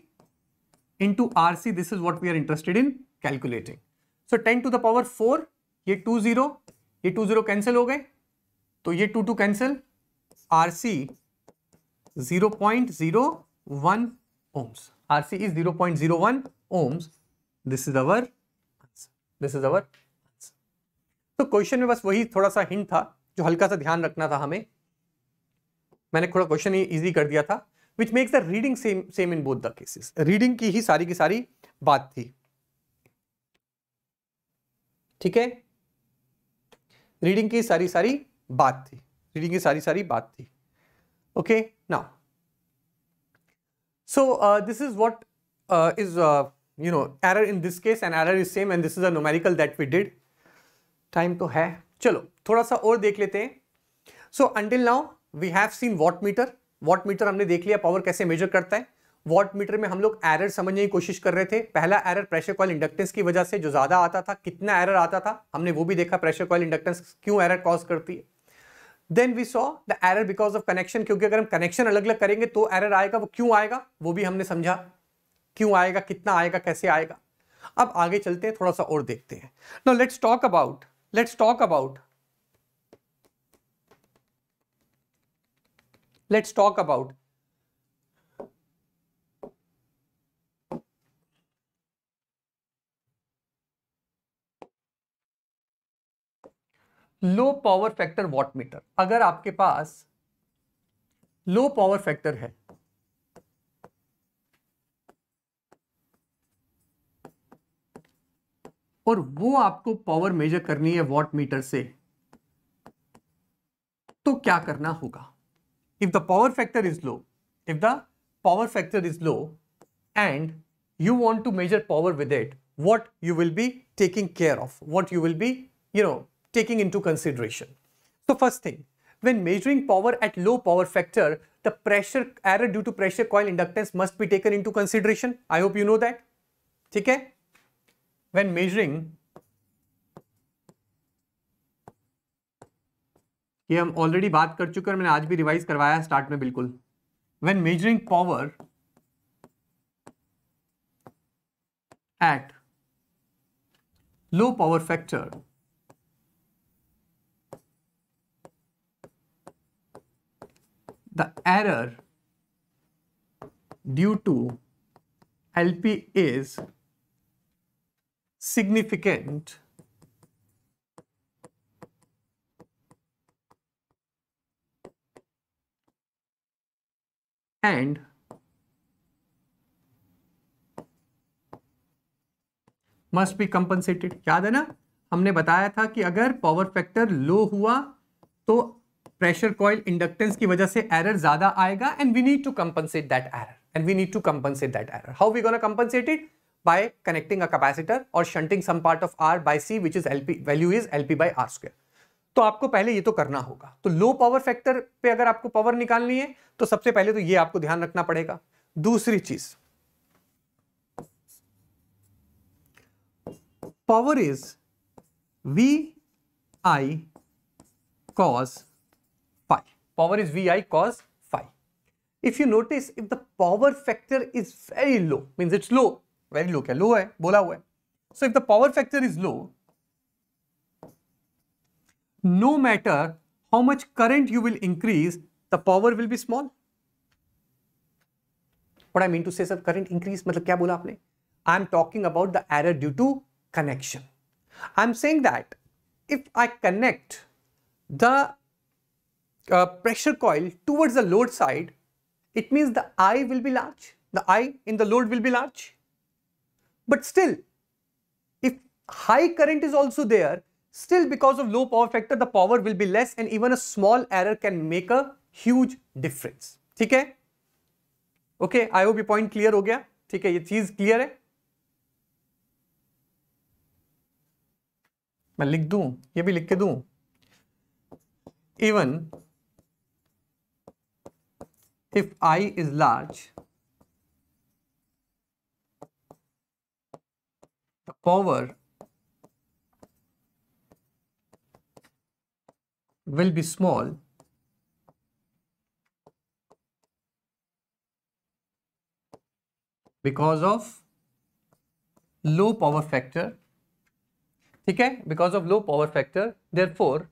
into R C this is what we are interested in calculating so ten to the power four ये टू जीरो ये टू जीरो कैंसिल हो गए तो ये two two cancel R C zero point zero one ohms. RC is 0.01 ohms. This is our answer. This is our answer. तो क्वेश्चन में बस वही थोड़ा सा हिंट था जो हल्का सा ध्यान रखना था हमें मैंने थोड़ा क्वेश्चन ईजी कर दिया था which makes the reading same same in both the cases reading की ही सारी की सारी बात थी ठीक है रीडिंग की सारी सारी बात थी रीडिंग की सारी सारी बात थी okay now so this is what is you know error in this case and error is same and this is a numerical that we did time तो है चलो थोड़ा सा और देख लेते हैं so until now we have seen watt meter watt meter हमने देख लिया पावर कैसे मेजर करता है वॉट मीटर में हम लोग एरर समझने की कोशिश कर रहे थे पहला एरर प्रेशर कॉल इंडक्टेंस की वजह से जो ज़्यादा आता था कितना एरर आता था हमने वो भी देखा प्रेशर कॉल इंडक्टेंस क्यों एरर कॉज करती है then we saw the error because of connection क्योंकि अगर हम कनेक्शन अलग अलग करेंगे तो एरर आएगा वो क्यों आएगा वो भी हमने समझा क्यों आएगा कितना आएगा कैसे आएगा अब आगे चलते हैं थोड़ा सा और देखते हैं now let's talk about let's talk about let's talk about low power factor watt meter अगर आपके पास लो पावर फैक्टर है और वो आपको पावर मेजर करनी है वॉट मीटर से तो क्या करना होगा if the power factor is low, if the power factor is low and you want to measure power with it, what you will be taking care of, what you will be, you know, taking into consideration. So first thing, when measuring power at low power factor, the pressure error due to pressure coil inductance must be taken into consideration. I hope you know that. Okay? When measuring ये हम ऑलरेडी बात कर चुके हैं मैंने आज भी रिवाइज करवाया स्टार्ट में बिल्कुल when measuring power at low power factor the error due to L P is significant and must be compensated याद है ना हमने बताया था कि अगर पावर फैक्टर लो हुआ तो प्रेशर कॉइल इंडक्टेंस की वजह से एरर ज्यादा आएगा and we need to compensate that error and we need to compensate that error how we gonna compensated by connecting a capacitor और shunting some part of R by C C is L P value is L P by R square तो आपको पहले ये तो करना होगा तो लो पावर फैक्टर पे अगर आपको पावर निकालनी है तो सबसे पहले तो ये आपको ध्यान रखना पड़ेगा दूसरी चीज power is V I cos phi power is V I cos phi if you notice if the power factor is very low mean it's low very low क्या लो है बोला हुआ है so if the power factor is low no matter how much current you will increase, the power will be small. What I mean to say, sir, current increase, matlab kya bola aapne? I'm talking about the error due to connection. I'm saying that if I connect the uh, pressure coil towards the load side, it means the I will be large. The I in the load will be large. But still, if high current is also there, Still, because of low power factor, the power will be less and even a small error can make a huge difference. theek hai okay i hope your point clear ho gaya theek hai ye cheez clear hai मैं लिख दू ये भी लिख के दू even if i is large the power will be small because of low power factor Okay, because of low power factor therefore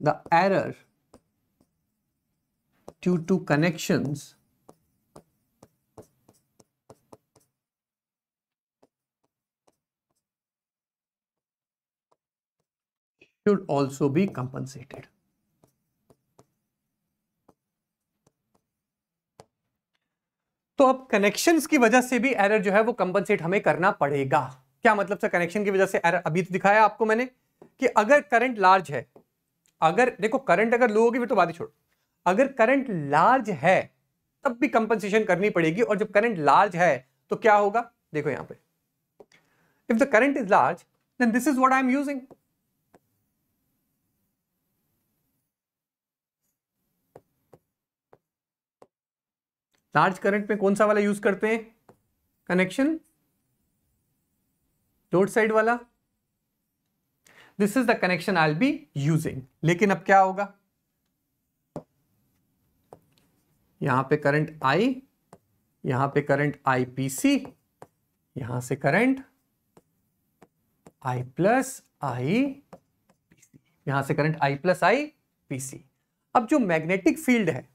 the error due to connections should also be compensated. तो अब कनेक्शंस की वजह से भी एरर जो है वो कंपनसेट हमें करना पड़ेगा क्या मतलब सर कनेक्शन की वजह से एरर अभी तो दिखाया आपको मैंने कि अगर करंट लार्ज है अगर देखो करंट अगर लो होगी फिर तो बात ही छोड़ अगर करंट लार्ज है तब भी कंपनसेशन करनी पड़ेगी और जब करंट लार्ज है तो क्या होगा देखो यहां पे if the current is large then this is what I am using large current में कौन सा वाला यूज करते हैं कनेक्शन लोड साइड वाला this is the connection I be using लेकिन अब क्या होगा यहां पे करंट आई यहां पे करंट आई पी सी यहां से current I plus I P C यहां से current I plus I P C अब जो मैग्नेटिक फील्ड है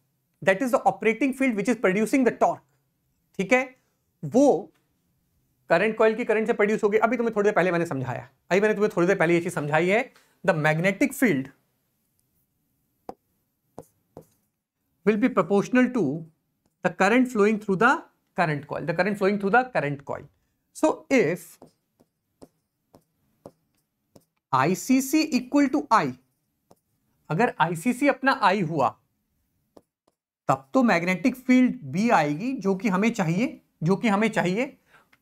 that is the operating field which is producing the torque ठीक है वो करंट कॉइल की करंट से प्रोड्यूस होगी अभी तुम्हें थोड़ी देर पहले मैंने समझाया अभी मैंने तुम्हें थोड़ी देर पहले ये चीज समझाई है the magnetic field will be proportional to the current flowing through the current coil the current flowing through the current coil so if ICC equal to I अगर आईसीसी अपना आई हुआ तब तो मैग्नेटिक फील्ड बी आएगी जो कि हमें चाहिए जो कि हमें चाहिए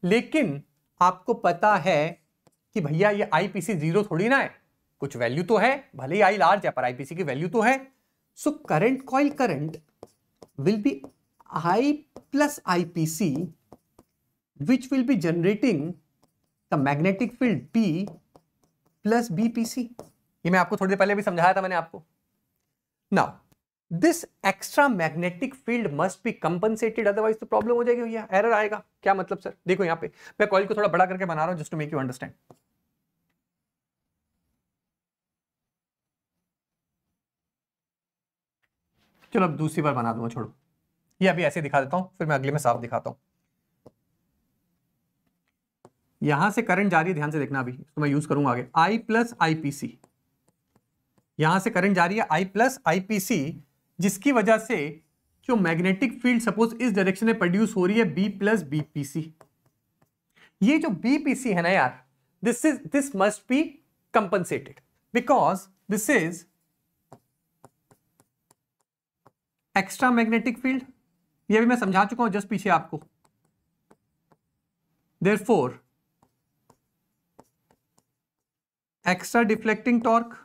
लेकिन आपको पता है कि भैया ये आई पी सी जीरो थोड़ी ना है कुछ वैल्यू तो है भले ही आई लार्ज है पर आई पी सी की वैल्यू तो है so current coil current will be I plus IPC which will be generating the magnetic field B plus BPC ये मैं आपको थोड़ी देर पहले भी समझाया था मैंने आपको now this extra magnetic field must be compensated otherwise तो प्रॉब्लम हो जाएगी भैया एरर आएगा क्या मतलब सर देखो यहां पे मैं कॉल को थोड़ा बड़ा करके बना रहा हूं just to make you understand चलो अब दूसरी बार बना दूंगा छोड़ो ये अभी ऐसे दिखा देता हूं फिर मैं अगले में साफ दिखाता हूं यहां से करंट जा रही है ध्यान से देखना अभी तो मैं यूज करूंगा आगे आई प्लस आईपीसी यहां से करंट जा रही है आई प्लस आईपीसी जिसकी वजह से जो मैग्नेटिक फील्ड सपोज इस डायरेक्शन में प्रोड्यूस हो रही है B plus B P C ये जो बी पी सी है ना यार this is this must be compensated because this is extra magnetic field ये भी मैं समझा चुका हूं जस्ट पीछे आपको therefore extra deflecting torque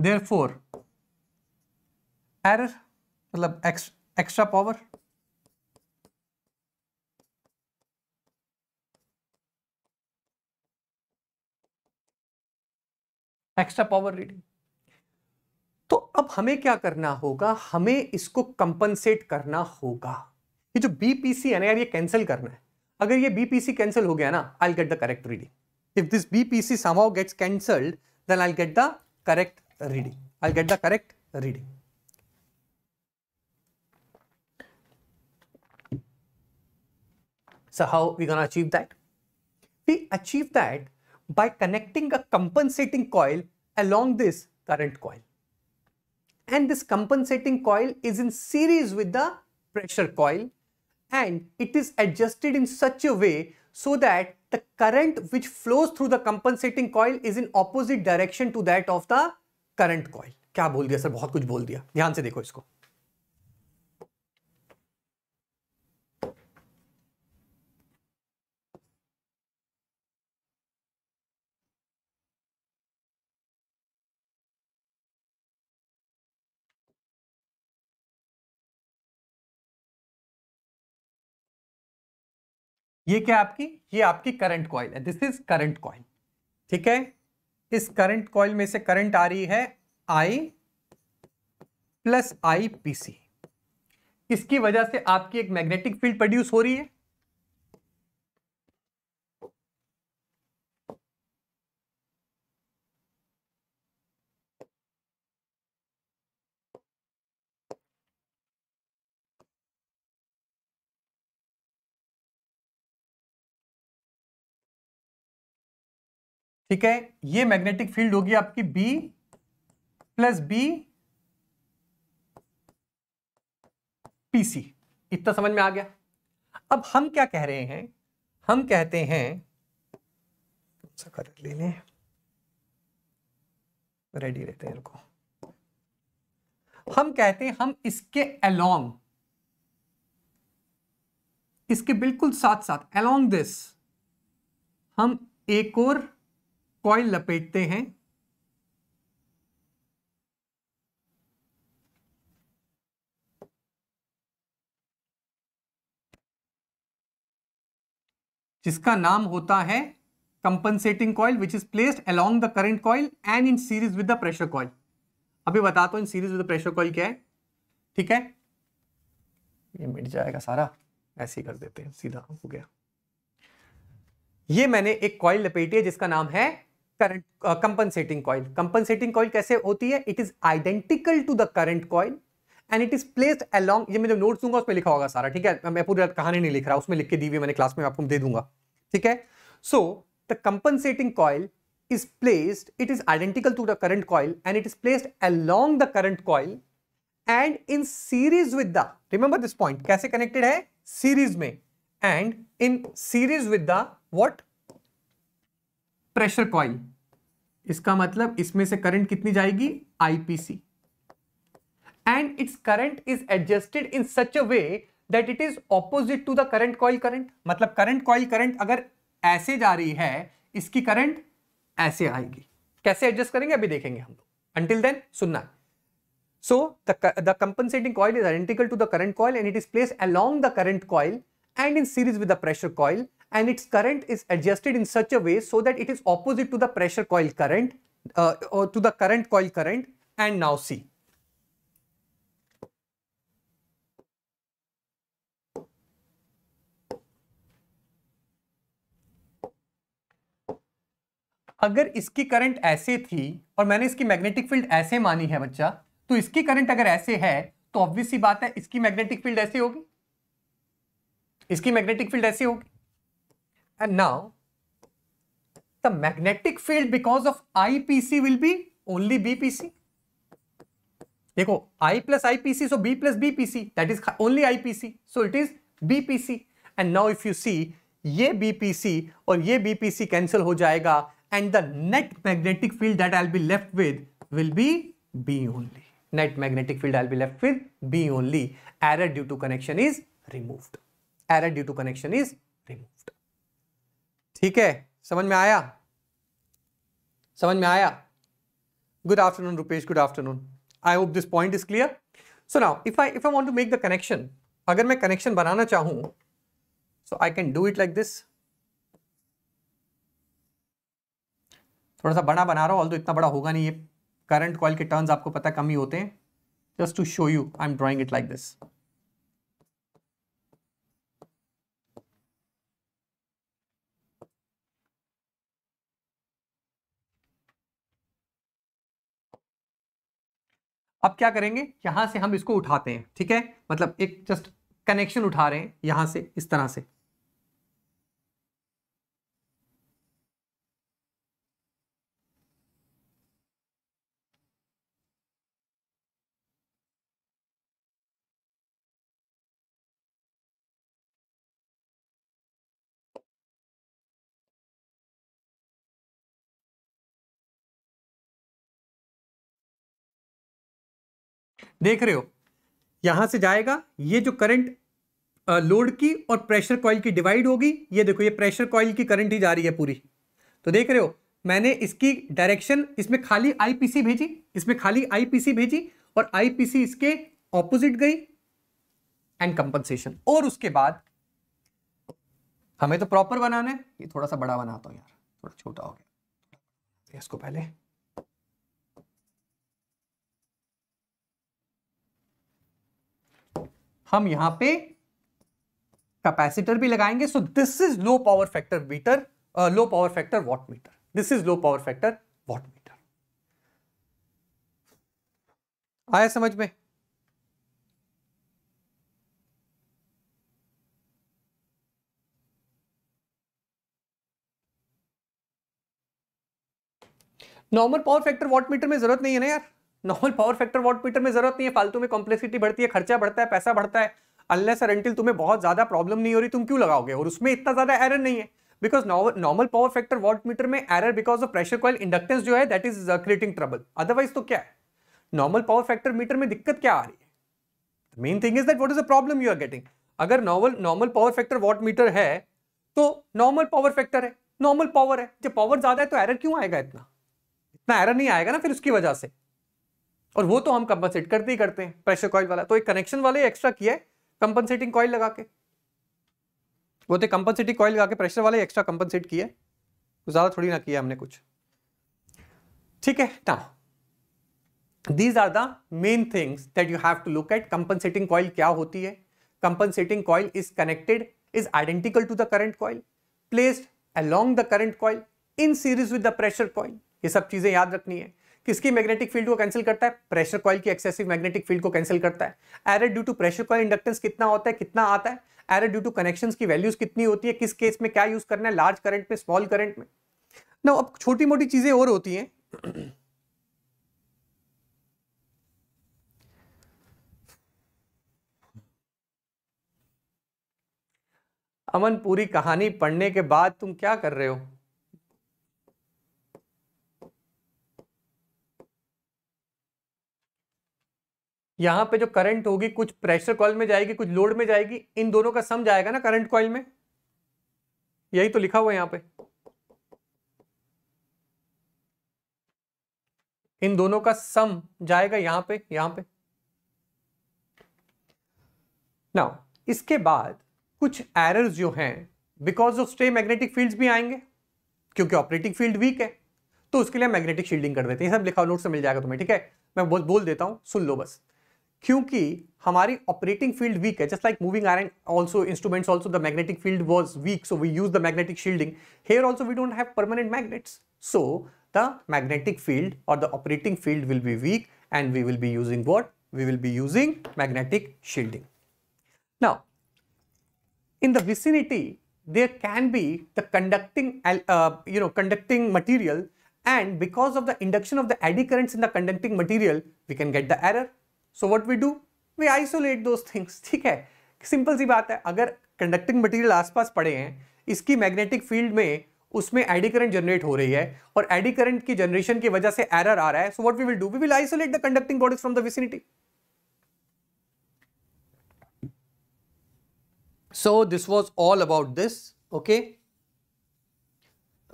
therefore error मतलब extra power extra power reading तो अब हमें क्या करना होगा हमें इसको कंपनसेट करना होगा ये जो बीपीसी है ना यार ये कैंसिल करना है अगर ये बीपीसी कैंसिल हो गया ना I get the correct reading if this BPC somehow gets cancelled then I get the correct reading. I will get the correct reading. So how we gonna achieve that? We achieve that by connecting a compensating coil along this current coil. And this compensating coil is in series with the pressure coil and it is adjusted in such a way so that the current which flows through the compensating coil is in opposite direction to that of the current coil क्या बोल दिया सर बहुत कुछ बोल दिया ध्यान से देखो इसको ये क्या आपकी ये आपकी करंट कॉइल है दिस इज करंट कॉइल ठीक है इस करंट कॉइल में से करंट आ रही है आई प्लस आई पी सी इसकी वजह से आपकी एक मैग्नेटिक फील्ड प्रोड्यूस हो रही है ठीक है ये मैग्नेटिक फील्ड होगी आपकी बी प्लस बी पीसी इतना समझ में आ गया अब हम क्या कह रहे हैं हम कहते हैं कलर ले लें रेडी रहते हैं इनको हम कहते हैं हम इसके अलोंग इसके बिल्कुल साथ साथ अलोंग दिस हम एक और कॉइल लपेटते हैं जिसका नाम होता है compensating coil which is placed along the current coil and in series with the pressure coil अभी बताता हूं in series with pressure coil क्या है ठीक है ये मिट जाएगा सारा ऐसे ही कर देते हैं सीधा हो गया ये मैंने एक कॉयल लपेटी है जिसका नाम है current compensating coil compensating coil कैसे होती है it is identical to the current coil and it is placed along ये मैं नोट्स दूंगा उसमें लिखा होगा सारा ठीक है मैं पूरी कहानी नहीं लिख रहा उसमें लिख के दी हुई मैंने क्लास में आपको दे दूंगा ठीक है so the compensating coil is placed it is identical to the current coil and it is placed along the current coil and in series with the remember this point कैसे कनेक्टेड है सीरीज में and in series with the watt pressure coil इसका मतलब इसमें से करंट कितनी जाएगी IPC and its current is adjusted in such a way that it is opposite to the current coil current मतलब करंट कॉइल करंट अगर ऐसे जा रही है इसकी करंट ऐसे आएगी कैसे एडजस्ट करेंगे अभी देखेंगे हम अंटिल देन सुनना so the compensating coil is identical to the current coil and it is place along the current coil and in series with pressure coil and its current is adjusted in such a way so that it is opposite to the pressure coil current uh, or to the current coil current and now see. अगर इसकी करंट ऐसे थी और मैंने इसकी मैग्नेटिक फील्ड ऐसे मानी है बच्चा तो इसकी करंट अगर ऐसे है तो ऑब्वियस सी बात है इसकी मैग्नेटिक फील्ड ऐसे होगी इसकी मैग्नेटिक फील्ड ऐसे होगी And now the magnetic field because of IPC will be only BPC. देखो I plus IPC, so B plus BPC, that is only IPC, so it is BPC. And now if you see, ये BPC or ये BPC cancel हो जाएगा and the net magnetic field that I'll be left with will be B only. Net magnetic field I'll be left with B only. Error due to connection is removed. Error due to connection is removed. ठीक है समझ में आया समझ में आया good afternoon Rupesh good afternoon I hope this point is clear so now if I if I want to make the connection अगर मैं कनेक्शन बनाना चाहूं so I can do it like this थोड़ा सा बड़ा बना रहा हूं ऑल इतना बड़ा होगा नहीं ये करंट कॉल के टर्न्स आपको पता कम ही होते हैं just to show you I am drawing it like this अब क्या करेंगे यहाँ से हम इसको उठाते हैं ठीक है मतलब एक जस्ट कनेक्शन उठा रहे हैं यहाँ से इस तरह से देख रहे हो यहां से जाएगा ये जो करंट लोड की और प्रेशर कॉइल की डिवाइड होगी ये देखो ये प्रेशर कॉइल की करंट ही जा रही है पूरी तो देख रहे हो मैंने इसकी डायरेक्शन इसमें खाली आईपीसी भेजी इसमें खाली आईपीसी भेजी और आईपीसी इसके ऑपोजिट गई एंड कंपनसेशन और उसके बाद हमें तो प्रॉपर बनाना है ये थोड़ा सा बड़ा बनाता हूँ यार थोड़ा छोटा हो गया इसको पहले हम यहां पे कैपेसिटर भी लगाएंगे so this is low power factor meter low power factor watt meter this is low power factor watt meter आया समझ में normal power factor watt meter में जरूरत नहीं है ना यार normal power factor watt meter में जरूरत नहीं है फालतू में कॉम्प्लेक्सिटी बढ़ती है खर्चा बढ़ता है पैसा बढ़ता है अनलेस सर एंटिल तुम्हें बहुत ज्यादा प्रॉब्लम नहीं हो रही तुम क्यों लगाओगे और उसमें इतना ज्यादा एरर नहीं है because normal power factor watt meter में error because of pressure coil inductance जो है that is creating trouble otherwise तो क्या है नॉर्मल पावर फैक्टर मीटर में दिक्कत क्या आ रही है main thing is that what is the problem you are getting अगर normal normal power factor watt meter है तो नॉर्मल पावर फैक्टर है नॉर्मल पावर है जब पावर ज्यादा है तो एरर क्यों आएगा इतना इतना एरर नहीं आएगा ना फिर उसकी वजह से और वो तो हम कंपनसेट करते ही करते हैं प्रेशर कॉइल वाला तो एक कनेक्शन वाले एक्स्ट्रा किया है कंपनसेटिंग कॉइल लगा के वो तो कंपनसेटिंग कॉइल लगा के प्रेशर वाले एक्स्ट्रा कंपनसेट किया है तो ज़्यादा थोड़ी ना किया हमने कुछ ठीक है ना these are the main things that you have to look at compensating coil क्या होती है compensating coil is connected is identical to the current coil placed along the current coil in series with the pressure coil ये सब चीज़ें याद रखनी है किसकी मैग्नेटिक फील्ड को कैंसिल करता है प्रेशर कॉइल की एक्सेसिव मैग्नेटिक फील्ड को कैंसिल करता है error due to pressure coil inductance कितना होता है कितना आता है एर ड्यू टू कनेक्शंस की वैल्यूज कितनी होती है किस केस में क्या यूज करना है लार्ज करंट में स्मॉल करंट में ना अब छोटी मोटी चीजें और होती हैं अमन पूरी कहानी पढ़ने के बाद तुम क्या कर रहे हो यहां पे जो करंट होगी कुछ प्रेशर कॉल में जाएगी कुछ लोड में जाएगी इन दोनों का सम जाएगा ना करंट कॉल में यही तो लिखा हुआ है यहां पे इन दोनों का सम जाएगा यहां पे यहां पे नाउ इसके बाद कुछ एरर्स जो हैं because of stray magnetic fields भी आएंगे क्योंकि ऑपरेटिंग फील्ड वीक है तो उसके लिए मैग्नेटिक शील्डिंग कर देते हैं सब लिखा नोट से मिल जाएगा तुम्हें ठीक है मैं बोल बोल देता हूँ सुन लो बस क्योंकि हमारी ऑपरेटिंग फील्ड वीक है just like moving iron also instruments also the magnetic field was weak so we use the magnetic shielding here also we don't have permanent magnets so the magnetic field और the operating field will be weak and we will be using what we will be using magnetic shielding. Now, in the vicinity, there can be the conducting, uh, you know, conducting material and because of the induction of the eddy currents in the conducting material, we can get the error so what we do we isolate those things ठीक है सिंपल सी बात है अगर कंडक्टिंग मटीरियल आसपास पड़े हैं इसकी मैग्नेटिक फील्ड में उसमें एडी करंट जनरेट हो रही है और एडी करंट की जनरेशन की वजह से एरर आ रहा है so what we will do we will isolate the conducting bodies from the vicinity so this was all about this okay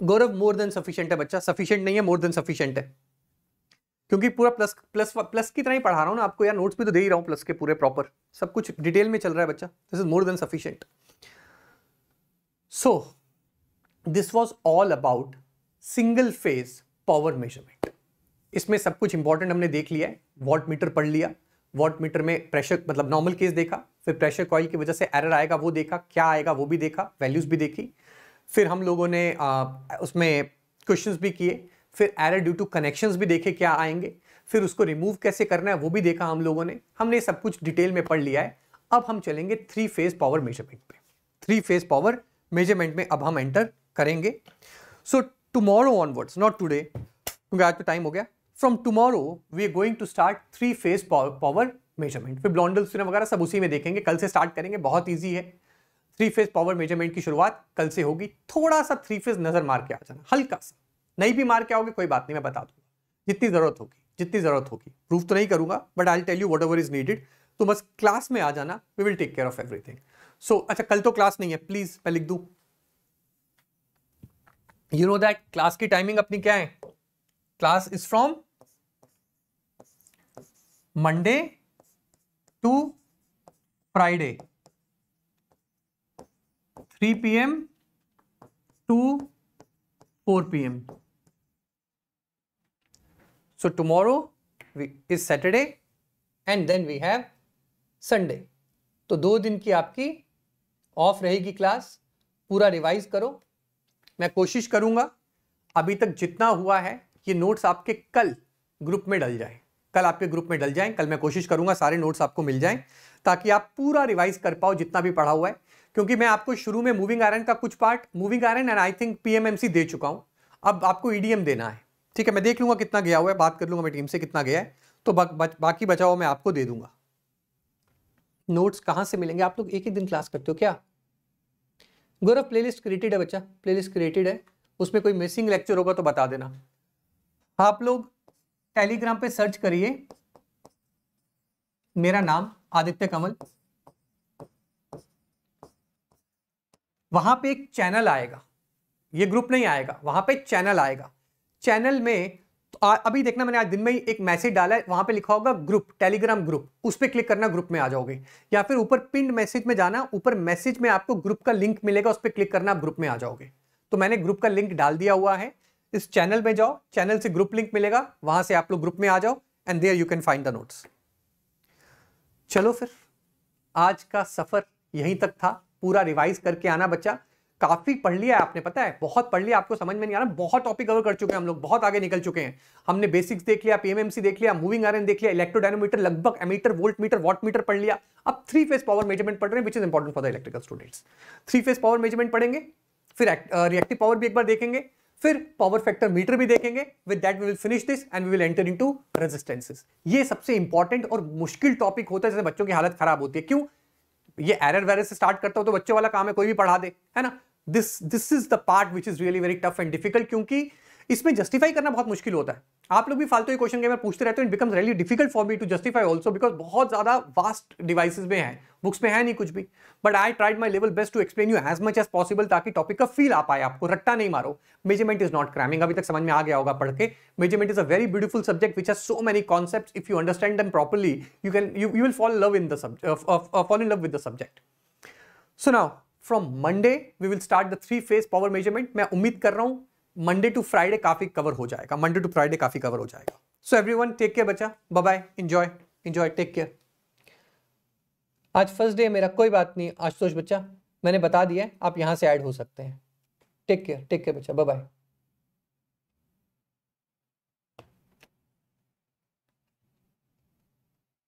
Gaurav more than sufficient है बच्चा सफिशियंट नहीं है मोर देन सफिशियंट है क्योंकि पूरा प्लस प्लस प्लस की तरह ही पढ़ा रहा हूँ ना आपको यार नोट्स भी तो दे ही रहा हूँ प्लस के पूरे प्रॉपर सब कुछ डिटेल में चल रहा है बच्चा this is more than sufficient so this was all about single phase power measurement इसमें सब कुछ इंपॉर्टेंट हमने देख लिया है वॉट मीटर पढ़ लिया वॉट मीटर में प्रेशर मतलब नॉर्मल केस देखा फिर प्रेशर कॉइल की वजह से एरर आएगा वो देखा क्या आएगा वो भी देखा वैल्यूज भी देखी फिर हम लोगों ने आ, उसमें क्वेश्चंस भी किए फिर एरर ड्यू टू कनेक्शंस भी देखे क्या आएंगे फिर उसको रिमूव कैसे करना है वो भी देखा हम लोगों ने हमने सब कुछ डिटेल में पढ़ लिया है अब हम चलेंगे थ्री फेज पावर मेजरमेंट पे थ्री फेज पावर मेजरमेंट में अब हम एंटर करेंगे so tomorrow onwards not today क्योंकि आज तो टाइम हो गया from tomorrow we are going to start three phase power measurement फिर ब्लॉन्डल सीरम वगैरह सब उसी में देखेंगे कल से स्टार्ट करेंगे बहुत ईजी है थ्री फेज पावर मेजरमेंट की शुरुआत कल से होगी थोड़ा सा थ्री फेज नज़र मार के आ जाना हल्का सा नहीं भी मार के आओगे कोई बात नहीं मैं बता दूंगा जितनी ज़रूरत होगी जितनी ज़रूरत होगी प्रूफ तो नहीं करूंगा but I tell you whatever is needed तो बस क्लास में आ जाना we will take care of everything so अच्छा कल तो क्लास नहीं है प्लीज़ मैं लिख दू यू नो दैट क्लास की टाइमिंग अपनी क्या है class is from Monday to Friday 3 am to 4 am So tomorrow we, is Saturday and then we have Sunday. तो दो दिन की आपकी ऑफ रहेगी क्लास पूरा रिवाइज करो मैं कोशिश करूंगा अभी तक जितना हुआ है ये नोट्स आपके कल ग्रुप में डल jaye कल आपके ग्रुप में डल jaye कल मैं कोशिश karunga सारे नोट्स आपको मिल jaye ताकि आप पूरा रिवाइज कर पाओ जितना भी पढ़ा हुआ है क्योंकि मैं आपको शुरू में मूविंग आयरन का कुछ part moving iron and I think PMMC दे चुका हूं अब आपको ईडीएम e देना है ठीक है मैं देख लूंगा कितना गया हुआ है बात कर लूंगा मैं टीम से कितना गया है तो बा, बा, बाकी बचा हुआ मैं आपको दे दूंगा नोट्स कहाँ से मिलेंगे आप लोग एक ही दिन क्लास करते हो क्या गौरव प्लेलिस्ट क्रिएटेड है बच्चा प्लेलिस्ट क्रिएटेड है उसमें कोई मिसिंग लेक्चर होगा तो बता देना आप लोग टेलीग्राम पे सर्च करिए मेरा नाम आदित्य कमल वहां पे एक चैनल आएगा ये ग्रुप नहीं आएगा वहां पे चैनल आएगा चैनल में तो आ, अभी देखना मैंने आज दिन में ही एक मैसेज डाला है वहां पे लिखा होगा ग्रुप टेलीग्राम ग्रुप उस पर क्लिक करना ग्रुप में आ जाओगे या फिर ऊपर पिंड मैसेज में जाना ऊपर मैसेज में आपको ग्रुप का लिंक मिलेगा उस पर क्लिक करना आप ग्रुप में आ जाओगे तो मैंने ग्रुप का लिंक डाल दिया हुआ है इस चैनल में जाओ चैनल से ग्रुप लिंक मिलेगा वहां से आप लोग ग्रुप में आ जाओ and there you can find the notes चलो फिर आज का सफर यहीं तक था पूरा रिवाइज करके आना बच्चा काफी पढ़ लिया आपने पता है बहुत पढ़ लिया आपको समझ में नहीं आ रहा बहुत टॉपिक कवर कर चुके हैं हम लोग बहुत आगे निकल चुके हैं हमने बेसिक्स देख लिया पीएमएमसी देख लिया मूविंग आयरन देख लिया इलेक्ट्रोडाइनोमीटर लगभग ammeter volt meter watt meter पढ़ लिया अब थ्री फेस पावर मेजरमेंट पढ़ रहे हैं which is important for the electrical students three phase power measurement पढ़ेंगे फिर रिएक्टिव पावर uh, भी एक बार देखेंगे फिर पावर फैक्टर मीटर भी देखेंगे with that we will finish this and we will enter into resistances ये सबसे इंपॉर्टेंट और मुश्किल टॉपिक होता है जैसे बच्चों की हालत खराब होती है क्यों ये एरर वैरर से स्टार्ट करता हो तो बच्चों वाला काम है कोई भी पढ़ा दे है ना this this is the part which is really very tough and difficult क्योंकि इसमें जस्टिफाई करना बहुत मुश्किल होता है आप लोग भी फालतू क्वेश्चन के बार पूछते रहते हो it becomes really difficult for me to justify also because बहुत ज़्यादा वास्ट डिवाइसेज में है बुक्स में है नहीं कुछ भी but I tried my level best to explain you as much as possible ताकि टॉपिक का फील आ पाए आपको रट्टा नहीं मारो मेजरमेंट इज नॉट क्रैमिंग अभी तक समझ में आ गया होगा पढ़ के measurement is a very beautiful subject which has so many concept if you understand them properly you can you will fall love in the fall in love with the subject so now from Monday we will start the three phase power measurement मैं उम्मीद कर रहा हूँ मंडे टू फ्राइडे काफ़ी कवर हो जाएगा मंडे टू फ्राइडे काफ़ी कवर हो जाएगा so everyone take care बच्चा bye enjoy enjoy take care आज फर्स्ट डे मेरा कोई बात नहीं आशुतोष बच्चा मैंने बता दिया आप यहां से ऐड हो सकते हैं टेक केयर टेक केयर बच्चा बाय